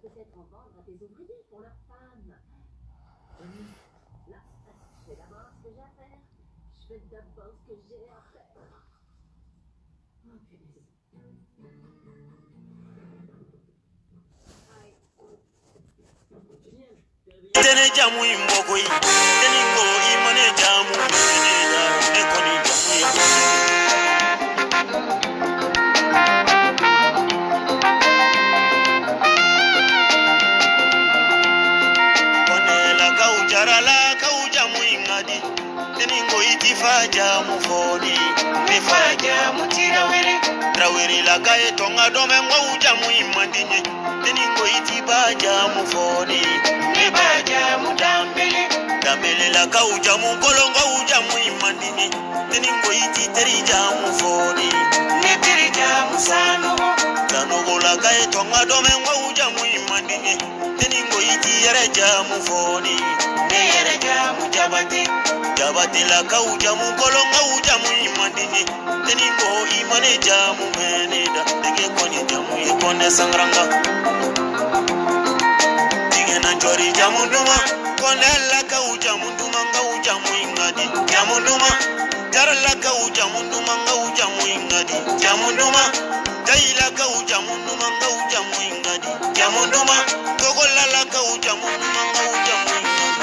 peut-être en vendre des ouvriers pour leurs femme. là, je fais d'abord ce que j'ai à faire. Je fais d'abord ce que j'ai à faire. ja mufoni mifaja mutiraweri raweri lakae tonga domengwau ja muimandinye ningoiti baja mufoni nibaja mudambili dambili lakau ja mukolongwau ja muimandinye ningoiti teri ja mufoni nitiri ja musanuhu sanuhu lakae tonga domengwau ja muimandinye ningoiti yere ja mufoni jabate l a k a w jamu kɔlɔnkaw jamu i mandini ne ni ko i ma ne jamu mɛ ne da tɛgɛ kɔni jamu ye kɔnɛ s a n g r a n g a d i g ɛ n a j o r i jamu duma k o n e lakaw jamu dumankaw jamu i ŋadi jamu duma jaralakaw jamu dumankaw jamu i ŋadi jamu duma j a i l a k a w jamu d u m a n g a w jamu i ŋadi jamu duma togolalakaw jamu dumankaw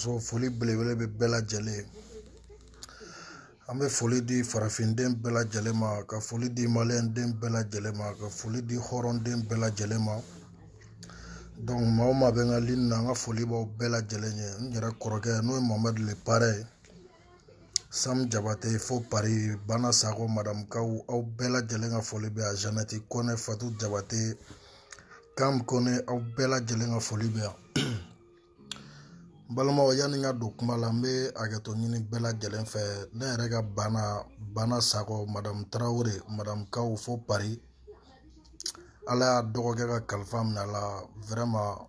balimamuso foli belebele bɛ bɛɛ lajɛlen ye an bɛ foli di farafinden bɛɛ lajɛlen ma ka foli di maliyɛnden bɛɛ lajɛlen ma ka foli di hɔrɔnden bɛɛ lajɛlen ma maa o maa bɛ n ka lini na an ka foli b'aw bɛɛ lajɛlen ye n yɛrɛ kɔrɔkɛ n'o ye mamadu le parɛ ye sam jabate fo pari bana sako madamukaw aw bɛɛ lajɛlen ka foli bɛ yan janɛti kɔnɛ fatu jabate kam kɔnɛ aw bɛɛ lajɛlen ka foli bɛ yan n balimaw yanni n ka don kuma la n bɛ hakɛto ɲini bɛɛ lajɛlen fɛ ne yɛrɛ ka bana bana sakɔ madamu tarawele madamu kaw fo pari ala y'a dɔgɔkɛ ka kalifa minɛ a la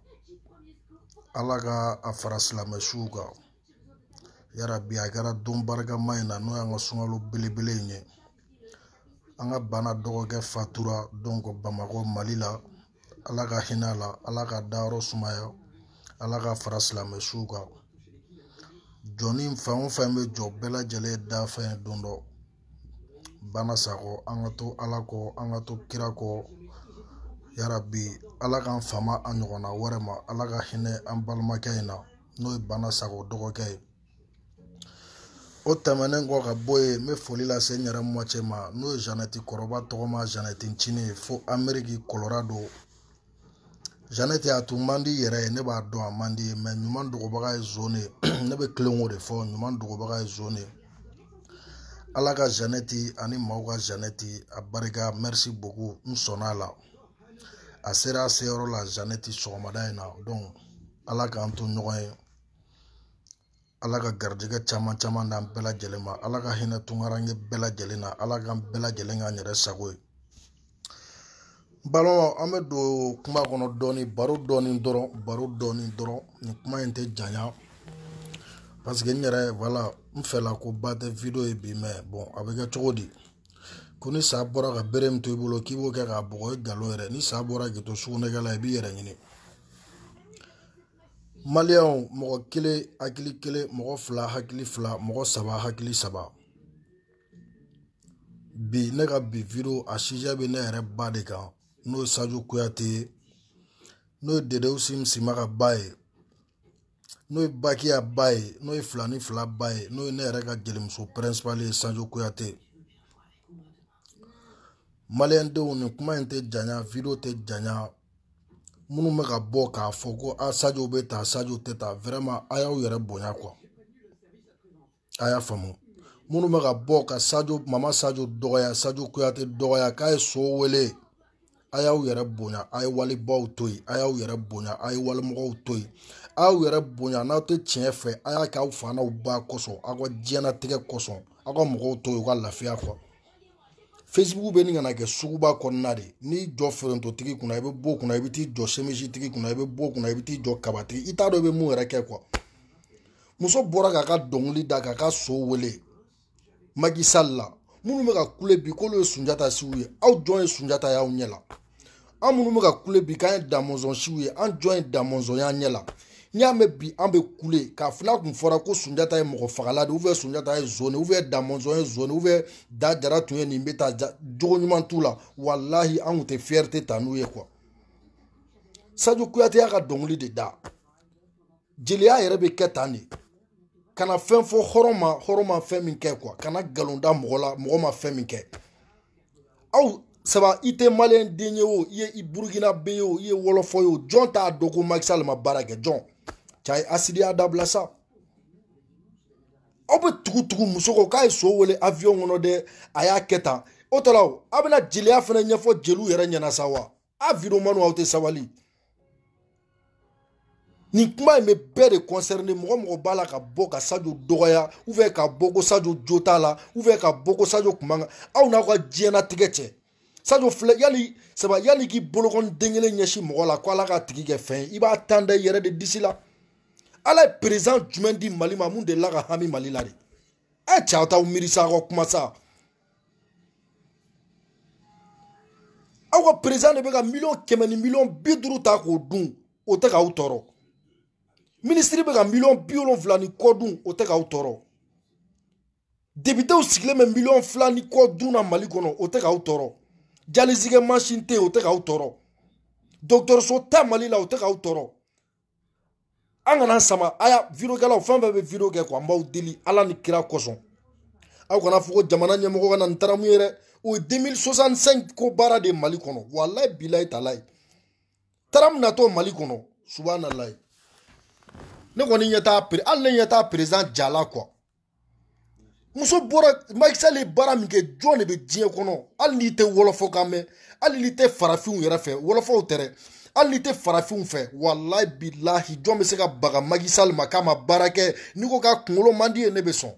ala ka a fara silamɛ suw kan yarabi a kɛra don barikama in na n'o y'an ka sunkalo belebele in ye an ka bana dɔgɔkɛ fatura don bamakɔ mali la ala ka hinɛ a la ala ka dayɔrɔ sumaya ala ka fara silamɛ suw kan jɔnni fan o fan bɛ jɔ bɛɛ lajɛlen dafɛn ye don dɔ bana sakɔ an ka to ala kɔ an ka to kira kɔ yarabi ala k'an fama a ɲɔgɔnna wɛrɛ ma ala ka hinɛ an balimakɛ in na n'o ye bana sakɔ dɔgɔkɛ ye o tɛmɛnen kɔ ka bɔ yen n bɛ foli lase n yɛrɛ mɔcɛ ma n'o ye zanɛti kɔrɔba tɔgɔma zanɛti cini fo ameriki kɔlɔra don janɛti a tun man di yɛrɛ ye ne b'a dɔn a man di ye mɛ ɲuman dogobaga ye zon de ne bɛ kilen k'o de fɔ ɲuman dogobaga ye zon de ala ka janɛti ani maaw ka janɛti a barika merci beaucoup n sɔnna a la a sera a seyɔrɔ la janɛti sɔgɔmada in na donc ala k'an to ɲɔgɔn ye ala ka garijɛgɛ caman caman d'an bɛɛ lajɛlen ma ala ka hinɛ tunkarange bɛɛ lajɛlen na ala k'an bɛɛ lajɛlen k'an yɛrɛ sago ye n balimaw an bɛ don kuma kɔnɔ dɔɔni baro dɔɔni dɔrɔn baro dɔɔni dɔrɔn nin kuma in tɛ janya parce que n yɛrɛ wala n fɛla ko ba tɛ video ye bi mɛ bon a bɛ kɛ cogo di e ko e ni sa bɔra ka bere min to i bolo k'i b'o kɛ k'a bɔgɔ i nkalon yɛrɛ ni sa bɔra k'i to sugunɛkɛla i e b'i yɛrɛ ɲini maliyɛnw mɔgɔ kelen hakili kelen mɔgɔ fila hakili fila mɔgɔ saba hakili saba bi ne ka bi video a sijɛ bɛ ne yɛrɛ ba de kan n'o ye sadio kuyate ye n'o ye dedeusim simaga ba ye n'o ye bakiya ba ye n'o ye filani fila ba ye n'o ye ne yɛrɛ ka jelimuso principal ye sadio kuyate maliyɛndenw nin kuma in tɛ janya video tɛ janya minnu bɛ ka bɔ k'a fɔ ko a sadio bɛ ta sadio tɛ ta vraiment a y'aw yɛrɛ bonya quoi a y'a faamu minnu bɛ ka bɔ ka sadio mama sadio dɔgɔya sadio kuyate dɔgɔya k'a ye so wele a y'aw yɛrɛ bonya a ye walibaw to yen a y'aw yɛrɛ bonya a ye walimɔgɔw to yen a y'aw yɛrɛ bonya n'aw tɛ tiɲɛ fɛ a y'a kɛ aw fa n'aw ba kosɔn aw ka diɲɛnatigɛ kosɔn aw ka mɔgɔw to yen u ka lafiya kɔ facebook bɛ nin kana kɛ suguba kɔnɔna de n'i jɔ forontotigi kunna i bɛ b'o kunna i bɛ t'i jɔ semisitigi kunna i bɛ b'o kunna i bɛ t'i jɔ kabatigi i t'a dɔn i bɛ mun yɛrɛ kɛ kuwa muso bɔra k'a ka dɔnkili da k'a ka so wele magisali la minnu bɛ ka kule bi k'olu e ye e sunjata siw ye aw jɔn ye sunjata y'aw ɲɛ la an minnu bɛ ka kule bi k'an ye damɔzɔnsiw ye an jɔn ye damɔzɔnya ɲɛ la n'i y'a mɛn bi an bɛ kule k'a fɔ n'a tun fɔra ko sunjata ye mɔgɔ fagala de ubiyɛn sunjata ye zoni ubiyɛn damɔzɔn ye zoni ubiyɛn da jara tun ye nin bɛ taa jogo ɲuman t'u la walahi an tun tɛ fiyɛrite ta n'u ye kuwa saju kuyate y'a ka dɔnkili de da jeliya yɛrɛ bɛ kɛ tan de kana fɛn fɔ hɔrɔn ma hɔrɔn ma fɛn min kɛ kuwa kana nkalon da mɔgɔ la mɔgɔ ma fɛn min kɛ aw saba i tɛ maliyɛn den ye o oh, i ye i burukina be ye o oh, i ye wɔlɔfɔ ye o oh. jɔn t'a dɔn ko makisal ma baara kɛ jɔn cɛ a ye asidiya dabila sa aw bɛ tugutugu muso kɔ k'a ye so wele aviyɔn kɔnɔ dɛ a y'a kɛ tan o tɔ la o a bɛna jeliya fana ɲɛfɔ jeliw yɛrɛ ɲɛna sa wa a vidéomanu aw tɛ sabali nin kuma in bɛ bɛɛ de concerné mɔgɔ mɔgɔ b'a la ka bɔ ka sajo dɔgɔya ou bien ka bɔ ko sajo jo t'a la ou bien ka bɔ ko sajo kun man kan aw n'aw ka diɲɛnatigɛ cɛ sajo filɛ yali saba yali k'i bolokɔni den kelen ɲɛsin mɔgɔ la ko ala k'a tigi kɛ fɛn i b'a tan da i yɛrɛ de disi la ala ye perezan jumɛn di mali ma mun delila ka hami mali la de a cɛ aw t'aw miiri sa aw ka kuma sa aw ka perezan de bɛ ka miliyɔn kɛmɛ ni miliyɔn bi duuru ta k'o dun o tɛ k'aw tɔɔrɔ minisiri bɛ ka miliyɔn bi wolonfila ni kɔ dun o tɛ k'aw tɔɔrɔ debitew sigilen bɛ miliyɔn fila ni kɔ dun na mali kɔnɔ o tɛ k'aw tɔɔrɔ jalizigɛ masin tɛ yen o tɛ k'aw tɔɔrɔ dɔgɔtɔrɔso tɛ mali la o tɛ k'aw tɔɔrɔ an kana sama a y'a video kɛlaw fɛn fɛn bɛ video kɛ ko an b'aw deli ala ni kira kosɔn aw kana fɔ ko jamana ɲɛmɔgɔ ka na nin taara mun ye dɛ o ye 2065 ko baara de ye mali kɔnɔ walayi bilayi talayi taara mun natɔ mali kɔnɔ subahana layi ne kɔni ɲɛ t'a pere hali ne ɲɛ t'a perezan jala kuwa muso bɔra makisale ye baara min kɛ jɔn de bɛ diɲɛ kɔnɔ hali n'i tɛ wɔlɔfɔkan mɛn hali n'i tɛ farafinw yɛrɛ fɛ wɔlɔfɔw tɛ dɛ hali n'i tɛ farafinw fɛ walayi bilahi jɔn bɛ se ka baga makisale ma k'a ma baara kɛ n'i ko k'a kunkolo man di ye ne bɛ sɔn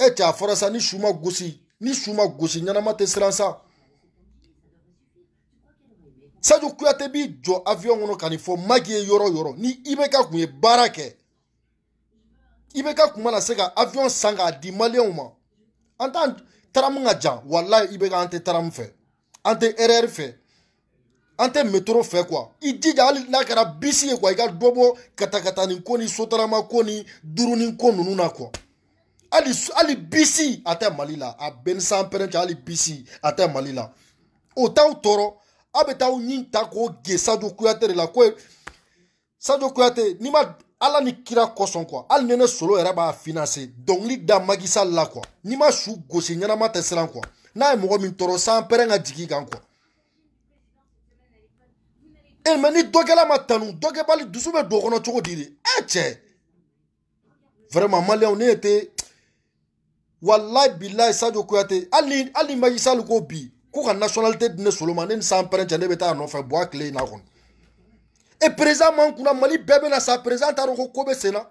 e cɛ a fɔra sa ni su ma gosi ni su ma gosi ɲɛnama tɛ siran sa saju kuyate b'i jɔ awiyɔn kɔnɔ ka nin fɔ maki ye yɔrɔ o yɔrɔ ni i bɛ ka kun ye baara kɛ i bɛ ka kun mana se ka avion san k'a di maliyɛnw ma an t'an taramu ka jan walayi i bɛ ka an tɛ taramu fɛ an tɛ erreur fɛ an tɛ metro fɛ kuwa i jija hali n'a kɛra bisi ye kuwa i ka dɔ bɔ katakatani ko ni sotarama ko ni duruni ko ninnu na kuwa hali hali bisi a tɛ mali la a bɛ ni san pɛrɛn cɛ hali bisi a tɛ mali la o t'aw tɔɔrɔ aw bɛ taa aw ɲin ta k'o ge sajo kuyate de la ko sajo kuyate n'i ma ala ni kira kosɔn kuwa hali ni ne solo yɛrɛ b'a finanse dɔnkili da magisa la kuwa n'i ma su gosi ɲɛnama tɛ siran kuwa n'a ye mɔgɔ min tɔɔrɔ san pɛrɛn ka jigin kan kuwa e mɛ ni dɔkɛla ma tanu dɔkɛbali dusu bɛ don kɔnɔ cogo di de e cɛ vraiment maliyɛnw ne ye te walayi bilayi sadio kuyate hali ni magisa hali ko bi ko ka nasɔnalite di ne solo ma ne ni san pɛrɛn cɛ ne bɛ taa a nɔfɛ bɔ a tile in na kɔni e président man kunna mali bɛɛ bɛ na sa président t'a dɔn ko ko bɛ sen na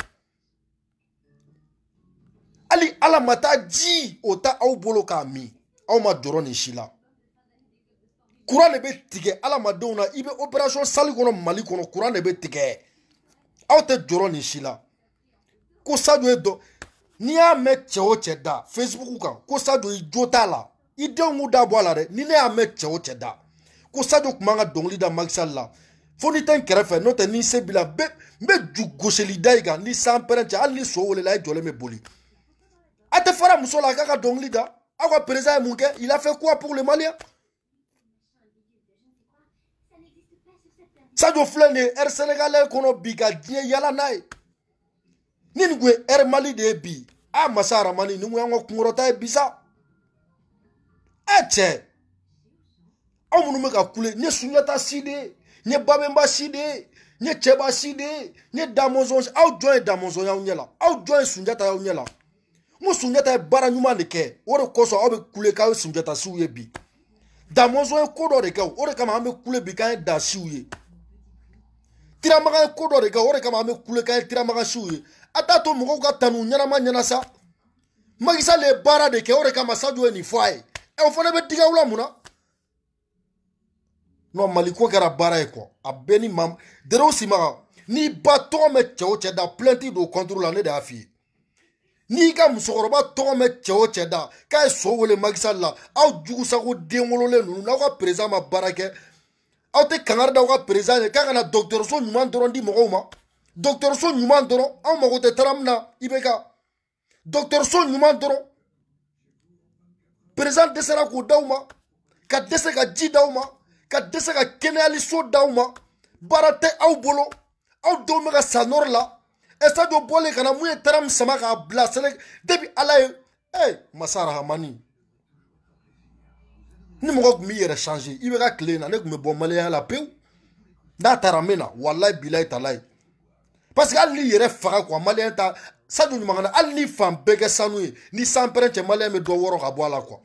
hali ala ma taa ji o ta aw bolo k'a min aw ma dɔrɔn nin si la kuran de bɛ tigɛ adamadenw na i bɛ opération sali kɔnɔ mali kɔnɔ kuran de bɛ tigɛ aw tɛ jɔrɔ nin si la ko sajo ye dɔ n'i y'a mɛn cɛ o cɛ da facebook kan ko sajo i jo t'a la i denw k'u da bɔ a la dɛ ni ne y'a mɛn cɛ o cɛ da ko sajo tun b'an ka dɔnkili da makisali la fo n'i tɛ n kɛrɛfɛ n'o tɛ ni se b'i la n bɛ ju gosili da i kan ni san pɛrɛn cɛ hali ni so welela i jɔlen bɛ boli a tɛ fara muso la a k'a ka dɔnkili da aw ka perezan ye mun kɛ il a fait quoi pour les maliens sadio filɛ nin ye ɛri sɛnɛgalɛ kɔnɔ bi ka diɲɛ yala n'a ye ni nin kun ye ɛri mali de ye bi a masa aramani nin kun y'an ka kunkɔrɔta ye bi sa ɛ eh, cɛ aw minnu bɛ ka kule ne sunjata si de ye. nye babe mba si de nye cɛ b'a si de nye damɔzɔn aw jɔn ye damɔzɔn y'aw ɲɛ la aw jɔn ye sunjata y'aw ɲɛ la n ko sunjata ye baara ɲuman de kɛ o de kosɔn aw bɛ kule k'aw ye sunjata siw ye bi damɔzɔn ye ko dɔ de kɛ o de kama an bɛ kule bi k'an ye dan siw ye tiramaga ye ko dɔ de kɛ o de kama an bɛ kule k'an ye tiramaga siw ye a t'a to mɔgɔw ka tanu ɲɛnama ɲɛna sa magisa le ye baara de kɛ e, o de kama sajo ye nin fɔ a ye ɛ o fana bɛ digi aw la mun na non mali ko kɛra baara ye kɔ a bɛɛ ni maa derew si maga n'i ba tɔgɔ mɛn cɛ o cɛ da plainte don contre la ne de y'a f'i ye n'i ka musokɔrɔba tɔgɔ mɛn cɛ o cɛ da k'a ye so wele makisali la aw jugusago den wololen ninnu n'aw ka perezan ma baara kɛ aw tɛ kangari da aw ka perezan ye k'a kana dɔgɔtɔrɔso ɲuman dɔrɔn di mɔgɔw ma dɔgɔtɔrɔso ɲuman dɔrɔn anw mago tɛ taramu na i bɛ ka dɔgɔtɔrɔso ɲuman dɔrɔn perezan dɛsɛra k'o d'aw ma ka dɛsɛ ka ji d'aw ma ka dɛsɛ ka kɛnɛyaliso d'aw ma baara tɛ aw bolo aw denw bɛ ka sa nɔrɔ la ɛsajo e bɔlen e ka mun ye tɛrɛmu eh, sama k'a bila sɛnɛ depi ala ye ee masa rahamani ni mɔgɔ tun b'i yɛrɛ change i bɛ ka tile na ne tun bɛ bɔ maliyaya la pewu n'a taara n na walayi bilayi talayi parce que hali n'i yɛrɛ faga kuwa maliyɛn ta sadu ɲuman kana hali ni fan bɛɛ kɛ sanu ye ni san pɛrɛn cɛ maliyɛn bɛ dɔ wɔrɔ ka bɔ a la kuwa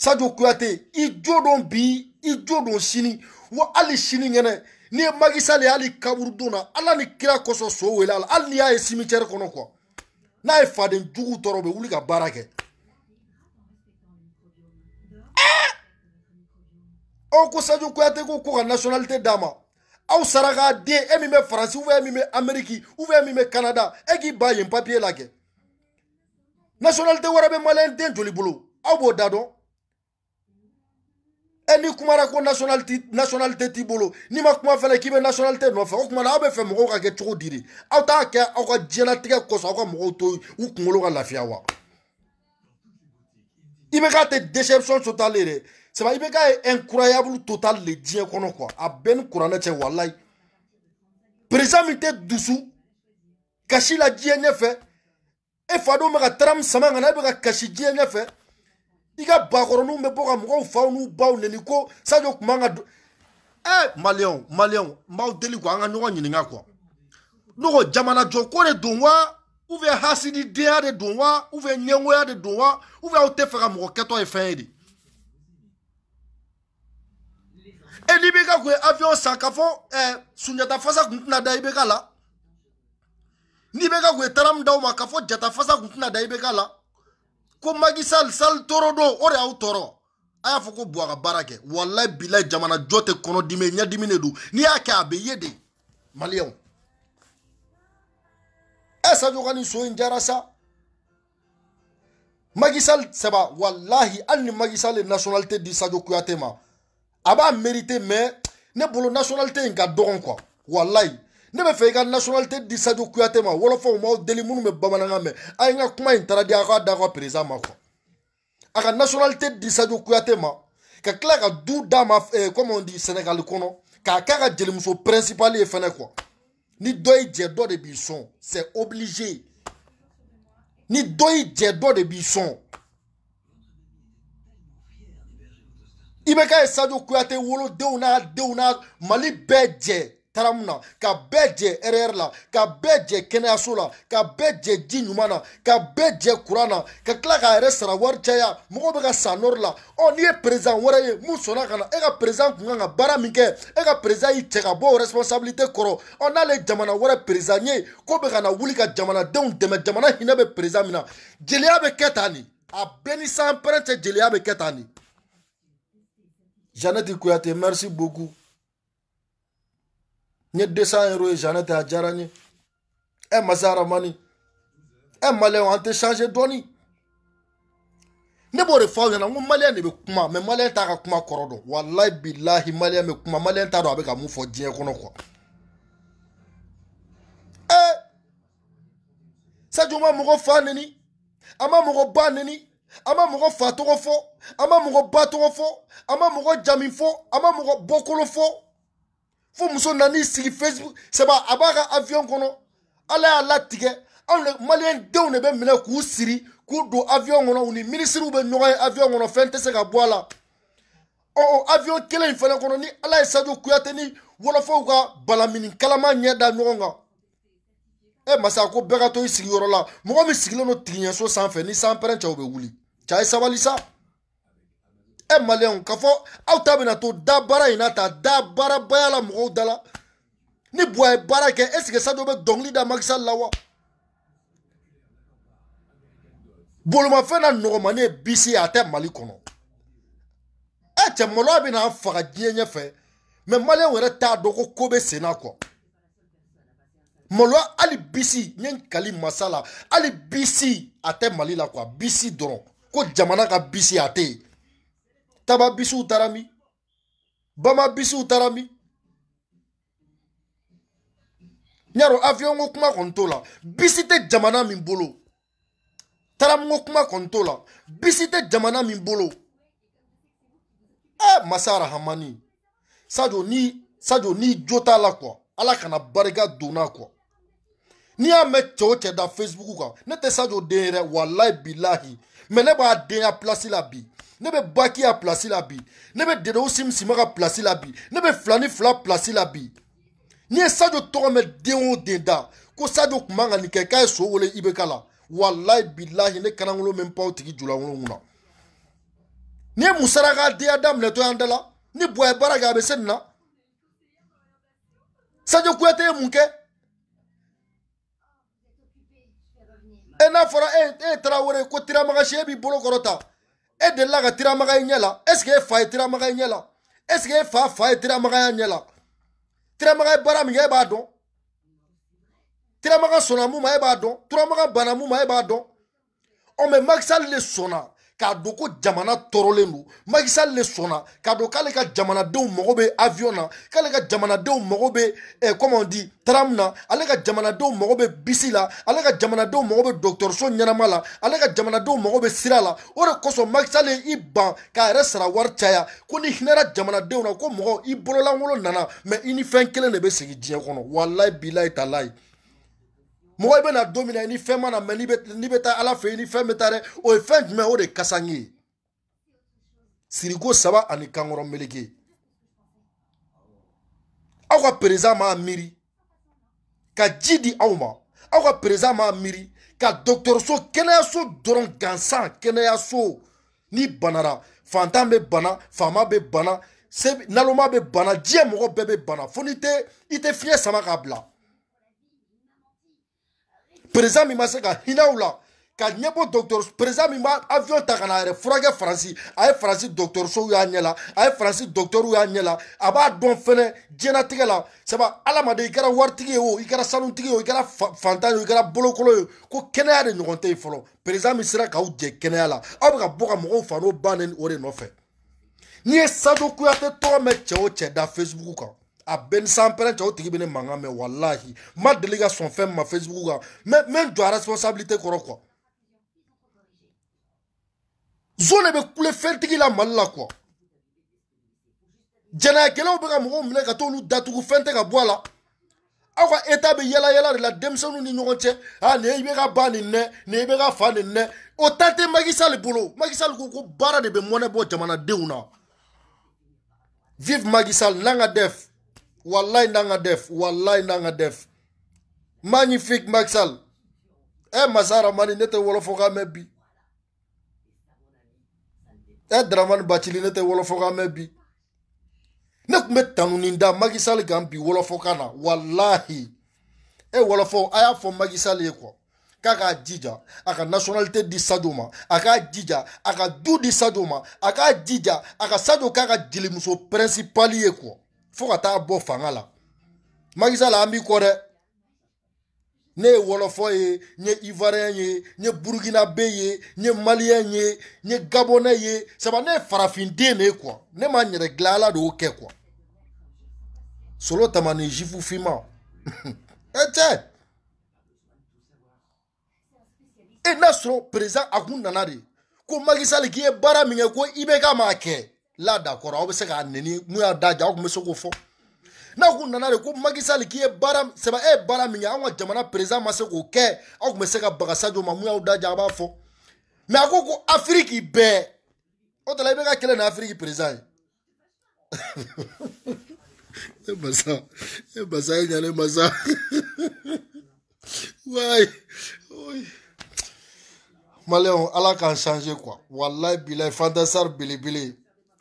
sadio kuyate i jo don bi i jo don sini wa hali sini ɲɛnɛ n'i ye magisali hali kaburudon na ala ni kira kosɔn so wele a la hali n'i y'a ye simicɛri kɔnɔ kuwa n'a ye faden jugu tɔɔrɔ bɛ wuli ka baara eh! kɛ aw ko sadio kuyate ko ko ka nasiyɔnalite d'a ma aw sara den e min bɛ faransi ubiyɛn e min bɛ ameriki ubiyɛn e min bɛ kanada e k'i ba yen papiye lajɛ nasiyɔnalite wɛrɛ bɛ maliyɛn den joli bolo aw b'o da dɔn e ni kumara ko nationalité t'i bolo n'i ma kuma fɛnɛ k'i bɛ nationalité nɔfɛ o kumana aw bɛ fɛ mɔgɔw ka kɛ cogo di de aw t'a kɛ aw ka diɲɛlatigɛ kɔsɔn aw ka mɔgɔw to u kunkolo ka lafiya wa i bɛ k'a tɛ déception totale de saba i bɛ k'a ye incroyable totale de diɲɛ kɔnɔ kuwa a bɛɛ ni kuranɛ cɛ walayi président min tɛ dusu kasi la diɲɛ ɲɛfɛ e fadenw bɛ ka taramu sama ka na e bɛ ka kasi diɲɛ ɲɛfɛ i ka bakɔrɔninw bɛ bɔ ka mɔgɔw n'u baw neni ko sadio kun e, man ka don ɛ maliyɛnw maliyɛnw deli kɔ an ka ɲɔgɔn ɲininka kɔ n'o ko ko de don wa ubiyɛn hasididenya de don wa ubiyɛn ɲɛngoya de don wa ubiyɛn aw tɛ fɛ ka mɔgɔ e n'i ka kun avion san k'a fɔ e, ɛ fasa kun tɛna da i n'i bɛ ka kun ye taramu d'aw jata fasa kun tɛna da i ko magisal sal tɔɔrɔ don o de y'aw tɔɔrɔ a y'a fɔ ko buwa ka baara kɛ walayi bilayi jamana jɔ tɛ kɔnɔdimi ɲɛdimi de don n'i y'a kɛ a bɛ ye de maliyɛnw ɛ sajo ka nin so in diyara sa magisal saba walahi hali ni magisal ye nasɔnalite di sajo kuyate ma a b'a merite mɛ ne bolo nasɔnalite in ka dɔgɔn kuwa walayi ne me fait nationalité di Sadio Kouyaté, ma wɔlɔfɔw m'aw deli minnu me bamanankan mɛn a ye n ka kuma di a k'a ma a ka nationalité di Sadio Kouyaté, ma ka ka eh, comme on dit Sénégal kɔnɔ k'a k'a ka jelimuso principal ni doi y'i de bison, c'est obligé ni doi y'i de bison. Ibeka i Sadou k'a ye Sadio Kuyate wolodenw de denw Mali taara mun na ka bɛɛ jɛ ɛrɛr la ka bɛɛ jɛ kɛnɛyaso la ka bɛɛ jɛ ji ɲuman na ka bɛɛ jɛ kuran na ka tila k'a yɛrɛ sara wari caya mɔgɔw bɛ ka sa nɔri la ɔ n'i ye perezan wɛrɛ ye mun sɔnna ka na e ka perezan kun kan ka baara min kɛ e ka perezan y'i cɛ ka bɔ o responsabilité kɔrɔ ɔ n'ale jamana wɛrɛ perezan ye ko bɛ ka na wuli ka jamanadenw dɛmɛ jamana hinɛ bɛ perezan min na jeliya bɛ kɛ tan nin a bɛɛ ni san pɛrɛn cɛ jeliya bɛ kɛ tan nin janɛti kuyate merci beaucoup n ye 200 euro ye janɛtɛ a diyara n ye ɛ masa aramani ɛ maliyɛnw an tɛ change dɔɔni ne b'o de fɔ aw ɲɛna n ko maliyɛn de bɛ kuma mɛ maliyɛn t'a ka kuma kɔrɔ dɔn walayi bilahi maliyɛn bɛ kuma maliyɛn t'a dɔn a bɛ ka mun fɔ diɲɛ kɔnɔ kuwa ee saju ma mɔgɔ fa neni a ma mɔgɔ ba neni a ma mɔgɔ fa tɔgɔ fɔ a ma mɔgɔ ba tɔgɔ fɔ a ma mɔgɔ jami fɔ a ma mɔgɔ bɔkolo fɔ. fo muso nan'i sigi facebook saba a b'a ka avion kɔnɔ ala y'a latigɛ anw de maliyɛn denw de bɛ minɛ k'u siri k'u don avion kɔnɔ u ni minisiriw bɛ ɲɔgɔn ye avion kɔnɔ fɛn tɛ se ka bɔ a la ɔ o avion kelen in fɛnɛ kɔnɔ ni ala ye sadu kuyate ni wɔlɔfɔw ka balamini kalama ɲɛ da ɲɔgɔn kan e masa ko bɛɛ ka to i sigiyɔrɔ la mɔgɔ min sigilen don tigiɲɛso sanfɛ ni san pɛrɛn cɛw bɛ wuli cɛ ye sabali sa e maliyɛnw k'a fɔ aw ta bɛna to da baara in na ta da baarabaya la mɔgɔw da la ni buwa ye baara kɛ ɛsike sado bɛ dɔnkili da makisal la wa bolomafɛn na nɔgɔmani ye bisi a tɛ mali kɔnɔ ɛ e cɛ maloya bɛna an faga diɲɛ ɲɛfɛ mɛ maliyɛnw yɛrɛ t'a dɔn ko ko bɛ sen na kuwa maloya hali bisi n ye n kali masa la hali bisi a tɛ mali la kuwa bisi dɔrɔn ko jamana ka bisi a tɛ yen taba bisiw taara min bama bisiw taara min n y'a dɔn avion ko kuma kɔni t'o la bisi tɛ jamana min bolo taramu ko kuma kɔni t'o la bisi tɛ jamana min bolo ɛɛ masa arahamani sajo ni sajo ni jo t'a la kuwa ala kana barika don na kuwa n'i y'a mɛn cɛ o cɛ da facebook kan ne tɛ sajo den yɛrɛ walayi bilahi mɛ ne b'a den ya pilasi la bi. ne bɛ baki ya pilasi la bi ne bɛ dedewu simisima ka pilasi la bi ne bɛ filani fila pilasi la bi n'i ye sadio tɔgɔ mɛn den o den da ko sadio kun man ka nin kɛ k'a ye so wele i bɛ k'a la walayi bilahi ne kanangolo min pa o tigi julankolon kunna n'i ye musaraka denya daminɛtɔ y'an da la ni buwa ye baara kɛ a bɛ se nin na sadio kuyate ye mun kɛ e n'a fɔra e e taara wɛrɛ ko tiramagasi e b'i bolo kɔrɔ ta e delila ka tiramaga i ɲɛ la ɛsike e fa ye tiramaga i ɲɛ la ɛsike e fa fa ye tiramagaya ɲɛ la tiramaga ye baara min kɛ e b'a dɔn tiramaga sɔnna mun ma e b'a dɔn turamaga banna mun ma e b'a dɔn ɔ mɛ makisali le sɔnna k'a dɔn ko jamana tɔɔrɔlen don makisal le sɔnna k'a dɔn k'ale ka jamanadenw mago bɛ avion na k'ale ka jamanadenw mago bɛ eh, comment di tram na ale ka jamanadenw mago bɛ bisi la ale ka jamanadenw mago bɛ dɔgɔtɔrɔso ɲɛnama la ale ka jamanadenw mago bɛ sira la o de kosɔn makisal ye i ban k'a yɛrɛ sara wari caya ko ni hinɛra jamanadenw na ko mɔgɔ i bololankolon nana mɛ i ni fɛn kelen de bɛ sigi diɲɛ kɔnɔ walayi bilayi talayi mɔgɔ i bɛna don min na i ni fɛn ma na mɛ n'i bɛ taa ala fɛ i ni fɛn bɛ taa dɛ o ye fɛn jumɛn o de ye kasange ye siriko saba ani kankɔrɔ meleke aw ka perezan m'a miiri ka ji di aw ma aw ka perezan m'a miiri ka dɔgɔtɔrɔso kɛnɛyaso dɔrɔn gansan kɛnɛyaso n'i banara fantan bɛ bana faama bɛ bana naloma bɛ bana diɲɛ mɔgɔ bɛɛ bɛ bana fo n'i tɛ i tɛ fiɲɛ sama k'a bila. président min ma se ka hinɛw la ka ɲɛbɔ dɔgɔtɔrɔso président min b'a avion ta ka na yɛrɛ furakɛ faransi a ye faransi dɔgɔtɔrɔsow y'a ɲɛ la a ye faransi dɔgɔtɔrɔw y'a ɲɛ la a b'a dɔn fɛnɛ diɲɛnatigɛ la saba adamaden i kɛra waritigi ye o i kɛra sanutigi ye o i kɛra fantan ye o i kɛra bolokolo ye ko kɛnɛya de ɲɔgɔn tɛ yen fɔlɔ président min sera k'aw jɛ kɛnɛya la aw bɛ ka bɔ ka mɔgɔw fa n'o bannen o de nɔfɛ n'i ye sado kuyate tɔgɔ mɛn cɛ o cɛ da facebook kan a bɛ ni san pɛrɛn cɛ o tigi bɛ ne mankan mɛn walahi n ma deli ka sɔn fɛn min ma facebook kan n bɛ n jɔ a responsabilité kɔrɔ kuwa zo de bɛ kule fɛntigi la mali la kuwa jɛnɛyakɛlaw bɛ ka mɔgɔw minɛ ka t'olu datugu fɛn tɛ ka bɔ a la aw ka eta bɛ yala yala de la denmisɛnninw ni ɲɔgɔn cɛ a ah, nin i bɛ ka ba nin nɛ nin i bɛ ka fa nin nɛ o ta tɛ magisali bolo magisali ko ko baara de bɛ mɔnɛ bɔ jamanadenw na vive magisali nanga def wallahi ndanga def wallahi ndanga def magnifique maxal e eh, masara mani ne tɛ wɔlɔfɔ ka mɛn bi e eh, daramani bacili ne tɛ wɔlɔfɔ ka mɛn bi ne tun bɛ tanuni da magisali kan bi wɔlɔfɔ ka na wallahi e eh, wɔlɔfɔ a y'a fɔ magisali ye kuwa k'a k'a jija a ka nasɔnalite di sajo ma a k'a jija a ka du di sajo ma a k'a jija a ka sajo k'a ka jelimuso pɛrɛnsipali ye kuwa fo ka taa bɔ fanga la makisala an b'i kɔ dɛ ne ye wɔlɔfɔ ye n ye ivoirien ye n ye burukinabe ye n ye maliyɛn ye n ye gabɔnɛ ye saba ne ye farafinden de ye kuwa ne ma n yɛrɛ gilan ala de y'o kɛ kuwa solo tama ni zifu fima e cɛ e n'a sɔrɔ perezan a kun nana de ko makisali k'i ye baara min kɛ ko i bɛ ka m'a kɛ lada kɔrɔ aw bɛ se k'a neni mun y'a da ja aw tun bɛ se k'o fɔ n'aw kun nana de ko makisali k'i ye baara sɛbɛ e eh, ye baara min kɛ anw ka jamana perezan ma se k'o kɛ aw tun bɛ se ka baga sajo ma mun y'aw da ja a b'a fɔ mɛ a ko ko afiriki bɛɛ o tala i bɛ ka kɛlɛ na afiriki perezan ye e masa e masa e ɲalen masa wayi maliyɛnw ala k'an change quoi walayi bilayi fantasar belebele.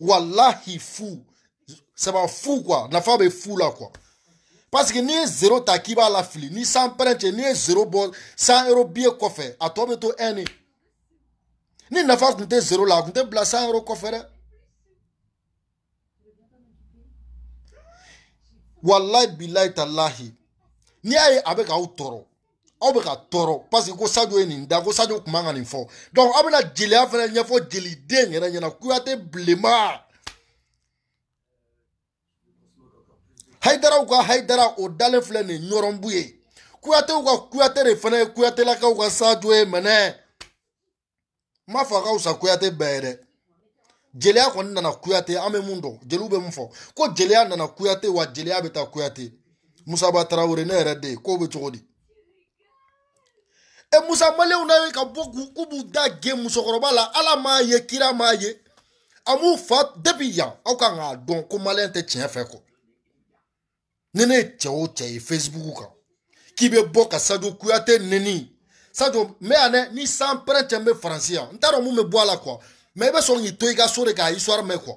walahi fu c'est pas fu quoi nafa bɛ fu là quoi parce que n'i zéro zero ta k'i b'a lafili ni san pɛrɛn n'i zéro zero bɔ san euro billet kɔfɛ à toi mais toi un ni nafa tun tɛ zéro là a tun tɛ bila san euro kɔfɛ dɛ walahi bilahi talahi n'i aye avec a aw bɛ ka tɔɔrɔ parce que ko sadio ye nin da ko sadio kun man ka nin fɔ donc aw bɛna jeliya fana ɲɛfɔ jeliden yɛrɛ ɲɛna kuyate bilenma hayidaraw ka hayidara o dalen filɛ nin ɲɔrɔnbu ye kuyatew ka kuyate de fana ye kuyatelakaw ka sadio ye mɛnɛ n b'a fɔ a ka fisa kuyate bɛɛ ye dɛ jeliya kɔni nana kuyate an bɛ mun dɔn jeliw bɛ mun fɔ ko jeliya nana kuyate wa jeliya bɛ taa kuyate musaba tarawele ne yɛrɛ de ye k'o bɛ cogo di. e musa maliyɛnw n'a ye ka bɔ k'u b'u da gen musokɔrɔba la ala m'a ye kira m'a ye a m'u fa depi yan aw kan k'a dɔn ko maliyɛn tɛ tiɲɛ fɛ kɔ ni ne ye cɛ o cɛ ye facebook kan k'i bɛ bɔ ka sajo kuyate neni sajo mɛ yan dɛ ni san pɛrɛn bɛ faransi yan n t'a dɔn mun bɛ bɔ a la kuwa mɛ i bɛ sɔn k'i to i ka so de k'a histoire mɛn kuwa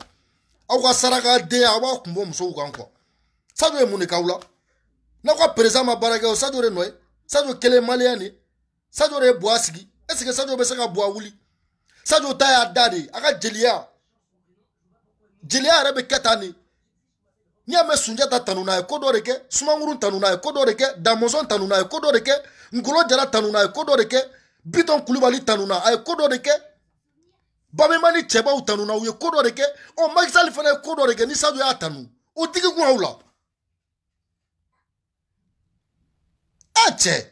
aw ka saraka denya aw b'a kun bɔ musow kan kuwa sajo ye mun de k'aw la n'aw ka perezan ma baara kɛ o sajo de nɔ ye sajo kelen maliyɛn de sadio de ye buwa sigi ɛsike sadio bɛ se ka buwa wuli sadio ta y'a da de a ka jeliya jeliya yɛrɛ bɛ kɛ tan de n'i y'a mɛn sunjata tanu n'a ye ko dɔ de kɛ sumaworo tanu n'a ye ko dɔ de kɛ damɔzɔn tanu n'a ye ko dɔ de kɛ nkolo jara tanu n'a ye ko dɔ de kɛ bitɔn kulubali tanu na a ye ko dɔ de kɛ bamema cɛbaw tanu na u ye ko dɔ de kɛ ɔ makisali fana ye ko dɔ de kɛ ni sadio y'a tanu o digi kun aw la a cɛ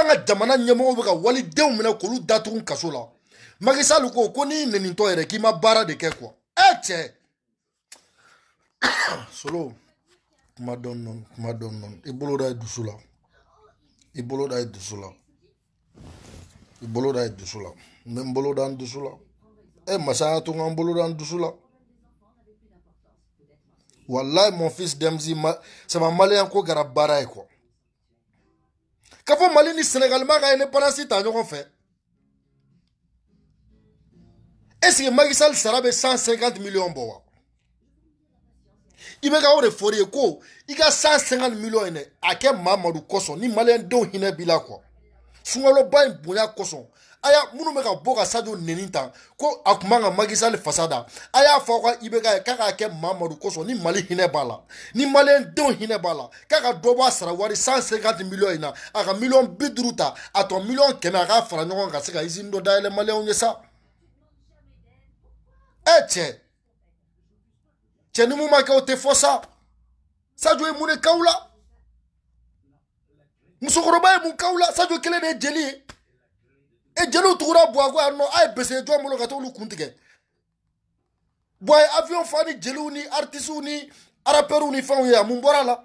an ka jamana ɲɛmɔgɔw bɛ ka walidenw minɛ k'olu datugu kaso la makisalu ko ko n'i nenitɔ yɛrɛ k'i ma baara de kɛ kuwa e cɛ solo kuma dɔɔni dɔɔni kuma dɔɔni dɔɔni i bolo da i dusu la i bolo da i dusu la i bolo da i dusu la n bɛ n bolo da n dusu la e masaya to n ka n bolo da n dusu la walayi mon fils denmisɛn ma sama maliyɛn ko kɛra baara ye kuwa. ka fɔ mali ni senegalima ka indépendance ta ɲɔgɔn fɛ est ce que magisal sara bɛ cent cinquante million bɔ wa i bɛ ka o de fɔr'i ye ko i ka cent cinquante million in dɛ a kɛ mamadu kosɔn ni maliyɛn denw hinɛ b'i la kuwa sunkaloba in bonya kosɔn a y'a minnu bɛ ka bɔ ka sadio nɛni tan ko a kun man ka magisali fasa da a y'a fɔ aw ka ibe ka ye k'a k'a kɛ mamadu kosɔn ni mali hinɛ b'a la ni maliyɛn denw hinɛ b'a la k'a ka dɔ bɔ a sara wari cent cinquante miliyɔn in na a ka miliyɔn bi duuru ta a tɔ miliyɔn kɛmɛ a k'a fara ɲɔgɔn kan ka se ka izini dɔ dayɛlɛ maliyɛnw ye sa e cɛ cɛ ni mun ma kɛ o tɛ fɔ sa sadio ye mun de k'aw la musokɔrɔba ye mun k'aw la sadio kelen de ye jeli ye E jeliw tugura buwa ko yan nɔ a ye bese jɔn bolo ka t'olu kun tigɛ buwa ye avion fa ni jeliw ni artisiw ni arapɛriw ni fɛnw ye a mun bɔra a la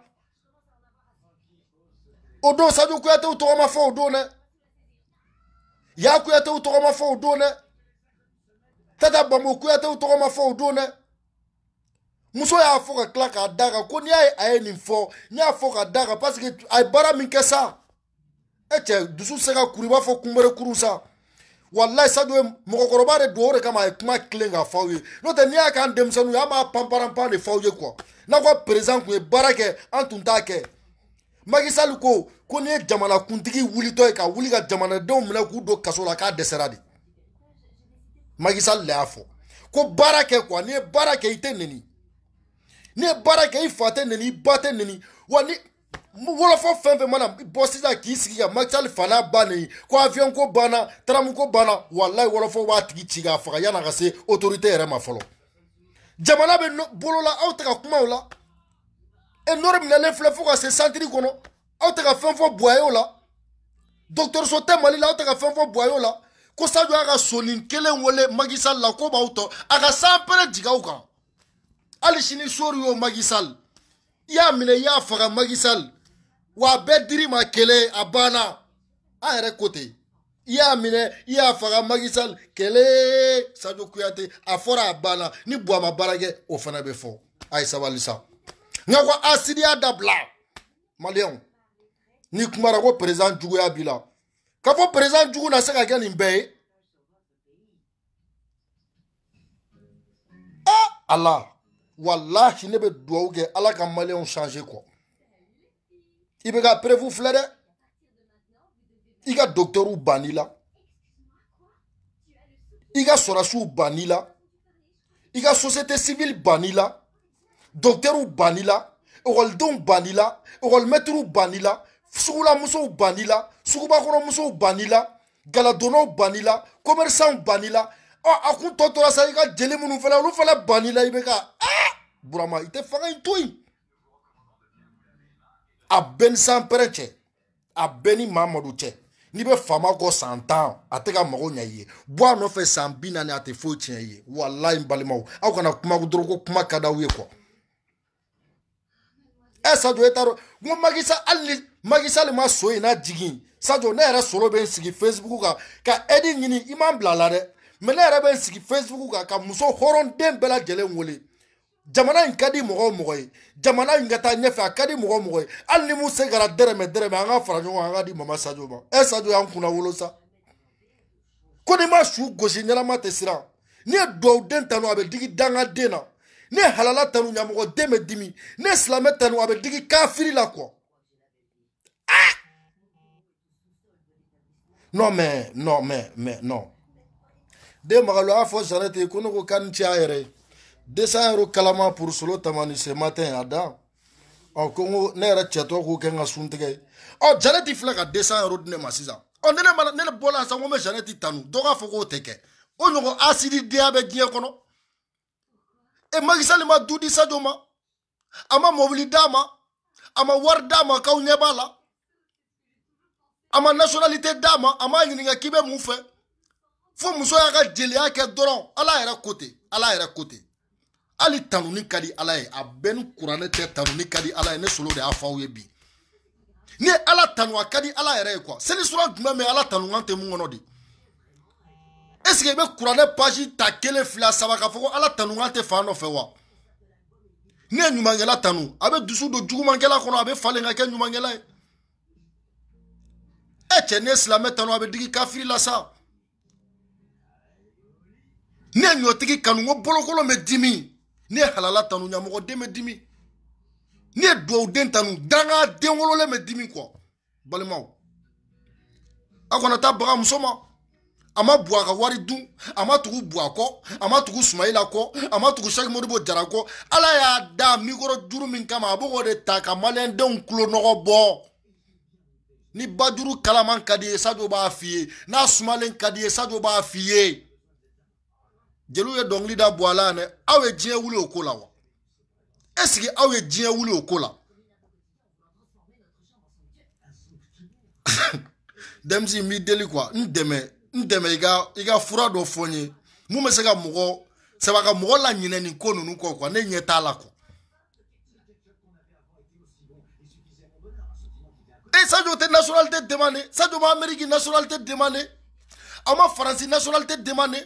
o don saju kuyatew tɔgɔ ma fɔ o don dɛ yaa kuyatew tɔgɔ fɔ o don dɛ tata bambo kuyatew tɔgɔ fɔ o don dɛ muso y'a fɔ ka tila k'a da kan ko n'i y'a ye a ye nin fɔ n'i y'a fɔ ka da kan parce a ye baara min kɛ sa. e cɛ dusu se ka kuru i b'a fɔ kunbere kuru sa walayi sadu ye mɔgɔkɔrɔba de don o de kama a ye kuma kilen ka fɔ aw ye n'o tɛ n'i y'a k'an denmisɛnninw ye an b'a panparanpan de fɔ aw ye kuwa n'aw ka perezan tun ye baara kɛ an tun t'a kɛ magisali ko ko n'i ye jamanakuntigi wulitɔ ye ka wuli ka jamanadenw minɛ k'u don kaso la k'a dɛsɛra de magisali la y'a fɔ ko baara kɛ kuwa n'i ye baara kɛ i tɛ neni n'i ye baara kɛ i fa tɛ neni i ba tɛ neni wa ni wɔlɔfɔ fɛn fɛn mana bɔ sisan k'i sigi ka makisali fana bannen ye ko aviyɔn ko banna taramu ko banna walayi wɔlɔfɔ b'a tigi ci k'a faga yan'a ka se otorite yɛrɛ ma fɔlɔ jamana bɛ bolola aw tɛ ka kuma o la e nɔrɔ minɛlen filɛ fo ka se santiri kɔnɔ aw tɛ ka fɛn fɔ buwaye o la dɔgɔtɔrɔso tɛ mali la aw tɛ ka fɛn fɔ buwaye o la ko sajo a ka sonin kelen wele magisali la ko b'aw tɔ a ka san pɛrɛ jigi aw kan hali sini sori y'o magisali i y'a minɛ i y'a faga magisali wa a bɛɛ diri ma kelen a banna an yɛrɛ ko ten i y'a minɛ i y'a faga magisal kelen sajo kuyate a fɔra a banna ni buwa ma baara kɛ o fana bɛ fɔ a ye sabali sa nka ko asidiya dabila maliyɛnw n'i kumara ko perezan juguya b'i la k'a fɔ perezan jugu na se ka kɛ nin bɛɛ ye ah ala walahi ne bɛ dugawu kɛ ala ka maliyɛnw change kɔ. i bɛ ka perewu filɛ dɛ i ka dɔkitɛriw bann'i la i ka sɔrɔsiw bann'i la i ka sosiyete sivili bann'i la dɔkitɛriw bann'i la ekɔlidenw bann'i la ekɔlimɛtiriw bann'i la sugulamusow bann'i la sugubakɔnɔmusow bann'i la galadonnaw bann'i la komɛrisanw bann'i la ɔ a kun tɔ tora sa i ka jeli minnu fana olu fana bann'i la i bɛ ka ɛɛ burama i tɛ fanga in to yen. a bɛ ni sanpɛrɛ cɛ a bɛ ni mamadu cɛ n'i bɛ faama kɔ san tan a tɛ ka mago ɲɛ i ye bɔ a nɔfɛ san bi naani a tɛ foyi tiɲɛ i ye walayi n balimaw aw kana kuma dɔrɔn ko kuma ka d'aw ye kɔ ɛ sajo e t'a dɔn n ko magisa hali ni magisa le ma so in na jigin sajo ne yɛrɛ solo bɛ n sigi facebook kan ka ɛdi ɲini i man bila a la dɛ mɛ ne yɛrɛ bɛ n sigi facebook kan ka muso hɔrɔnden bɛɛ lajɛlen wele jamana in ka di mɔgɔ o mɔgɔ ye jamana in ka taa ɲɛfɛ a ka di mɔgɔ o mɔgɔ ye hali ni mun se kɛra dɛrɛmɛ dɛrɛmɛ an ka fara ɲɔgɔn kan an ka di mama sajo ma ɛ sajo y'an kunna wolo sa ko n'i ma su gosi ɲɛnama tɛ siran n'i ye dugawuden tanu a bɛ digi dangaden na n'i ye halala tanu ɲamɔgɔ den bɛ dimi n'i ye silamɛ tanu a bɛ digi kafiri la kuwa ah non mais non mais mais non den magalo a fɔ zanɛ ten ko ne ko kani cɛ a yɛrɛ ye 200 euro kalama pour solo tamani ce matin ada ɔ ko n ko ne yɛrɛ cɛ tɔgɔ k'o kɛ n ka sun tigɛ ye ɔ janɛti filɛ ka 200 euro di ne ma sisan ɔ ne ne mana ne bɔla sisan ko n bɛ janɛti tanu dɔ k'a fɔ k'o tɛ kɛ o ɲɔgɔn asididenya bɛ diɲɛ kɔnɔ e makisali ma du di sajo ma a ma mɔbili d'a ma a ma wari d'a ma k'aw ɲɛ b'a la a ma nationalité d'a ma a m'a ɲininka k'i bɛ mun fɛ fo muso y'a ka jeliya kɛ dɔrɔn ala yɛrɛ ko ten ala yɛrɛ ko ten hali tanuni ka di ala ye a bɛɛ ni kuranɛ tɛ tanuni ka di ala ye ne solo de y'a fɔ aw ye bi ni ye ala tanu a ka di ala yɛrɛ ye kuwa selisura jumɛn bɛ ala tanu kan tɛ mun kɔnɔ de esike i bɛ kuranɛ pasi ta kelen fila saba k'a fɔ ko ala tanu kan tɛ fan nɔfɛ wa ne ye ɲumankɛla tanu a bɛ dusu don jugumankɛla kɔnɔ a bɛ falen ka kɛ ɲumankɛla ye e cɛ ne ye silamɛ tanu a bɛ digi kafiri la sa ne ye ɲɔtigi kanu ko bolokolon bɛ dimi ne ye halala tanu ɲamɔgɔ den bɛ dimi ne ye duwawu den tanu danga den wololen bɛ dimi kɔ balimaw a kana taa baga muso ma a ma bu a ka wari dun a ma tugu bu a kɔ a ma tugu sumayila kɔ a ma tugu saki modibo jara kɔ ala y'a da mikɔrɔ juru min kama a b'o de ta ka maliyɛndenw tulonɔgɔ bɔ ni bajuru kalaman ka di ye sajo b'a f'i ye n'a sumalen ka di ye sajo b'a f'i ye jeliw ye da bɔ a la dɛ aw ye diɲɛ wuli o ko la wa ɛseke aw ye diɲɛ wuli o ko la denmisɛn n b'i deli kuwa n dɛmɛ n dɛmɛ i ka i ka fura dɔ fɔ n ye mun bɛ se ka mɔgɔ saba ka mɔgɔ laɲinɛ nin ko ninnu kɔ kuwa la kuwa. et ça, était nationalité demandée. de m'a Amérique nationalité demandée. France nationalité demandée.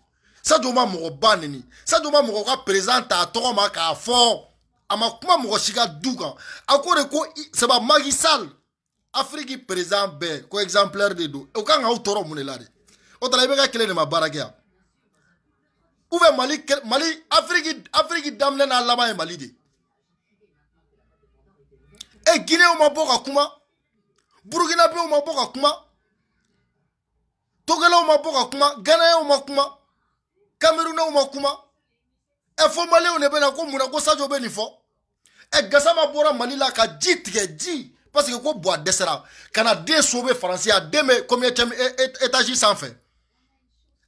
sa dɔw ah, ma mɔgɔ ba nɛni sa dɔw ma mɔgɔ ka perezan t'a tɔgɔ ma k'a fɔ a ma kuma mɔgɔ si ka du kan a ko de ko saba magi sal afiriki perezan bɛɛ ko exemplaire de don o kan k'aw tɔɔrɔ mun de la de o tala i bɛ ka kelen de ma baara kɛ yan ou bien mali mali afiriki afiriki daminɛ n'a laban ye mali de ye eh, e guinéen ma bɔ ka kuma burukinabew ma bɔ ka kuma togolɛw ma bɔ ka kuma ganayɛnw ma kuma kamerunaw ma kuma ɛ e fɔ maliyɛnw de bɛ na ko munna ko sajo bɛ nin fɔ ɛ e gasama bɔra mali la ka ji tigɛ ji parce que ko buwa dɛsɛra ka na den sauve faransi a den bɛ combien étage sanfɛ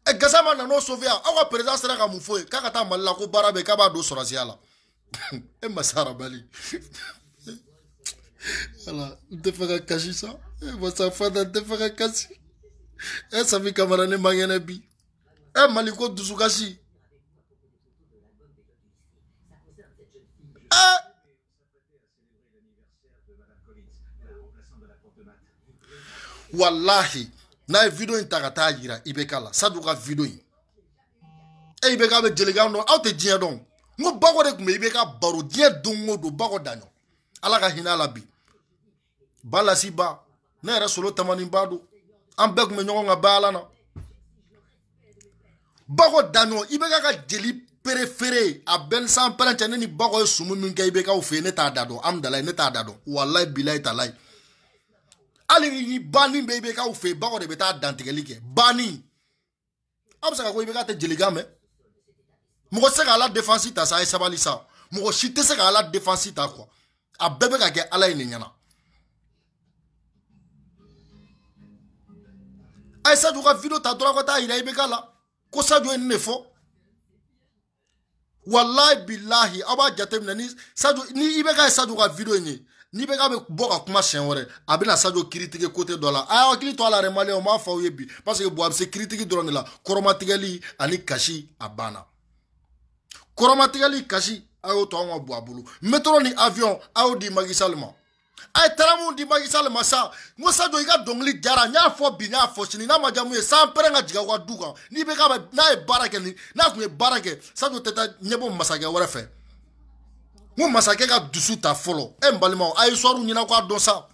ɛ gasama nan'o sauve yan aw ka président sera ka mun fɔ ye k'a ka taa mali la ko baara bɛ yen k'a b'a don sɔrɔsiya la e masara bali wala n tɛ fɛ ka kasi sa e masa fada n tɛ fɛ ka kasi ɛ sami kamara ne man kɛnɛ bi. e maliko dusukasi e eh. walahi n'a ye video in ta eh, ka taa yira i bɛ k'a la sadu ka video in e i bɛ k'a bɛ jelikan dɔn aw tɛ diɲɛ dɔn n ko bakɔ de tun bɛ i bɛ ka baro diɲɛ don o don bakɔ daɲɔ ala ka hinɛ a la bi ba lasi ba ne yɛrɛ solo tamani ba don an bɛɛ tun bɛ ɲɔgɔn ka ba ala na bako dano i ka ka jeli perefere a bɛɛ san pɛrɛncɛ ne ni bako ye sumu min kɛ i bɛ k'aw fɛ ne t'a da dɔn ne t'a walayi bilayi talayi hali ni bani bɛ i bɛ k'aw bako de bɛ taa dantigɛli bani Amsa bɛ se ka ko i k'a tɛ jelikan se k'a la defansi ta sa a ye sabali sa mɔgɔ se k'a ala defansi ta kuwa a bɛɛ ka kɛ ala ye nin ɲɛna. a ye ka video ta dɔrɔn taa yira i bɛ k'a la. Kwa sajyo ene fwo? Wala e bilahi, Aba jate mneni, Ni ibeka e sajyo kwa video enye, Ni ibeka me bok akma chen were, Abena sajyo kritike kote do la, Ayo akili to alare male oman fawye bi, Paske bo apse kritike do la nila, Koromatike li ane kashi abana. Koromatike li kashi, Ayo to anwa bo apolo. Metroni avyon, Audi, Magisa lema, a ye taramu di magisal ma sa n ko sajo i ka dɔnkili jara n y'a fɔ bi n y'a fɔ sini n'a ma diya mun ye san pɛrɛn ka jigin aw ka du kan n'i bɛ k'a ma n'a ye baara kɛ nin n'a tun ye baara kɛ sajo tɛ taa ɲɛbɔ masakɛ wɛrɛ fɛ n ko masakɛ ka dusu ta fɔlɔ e n balimaw a ye sɔriw ɲinɛ k'a dɔn sa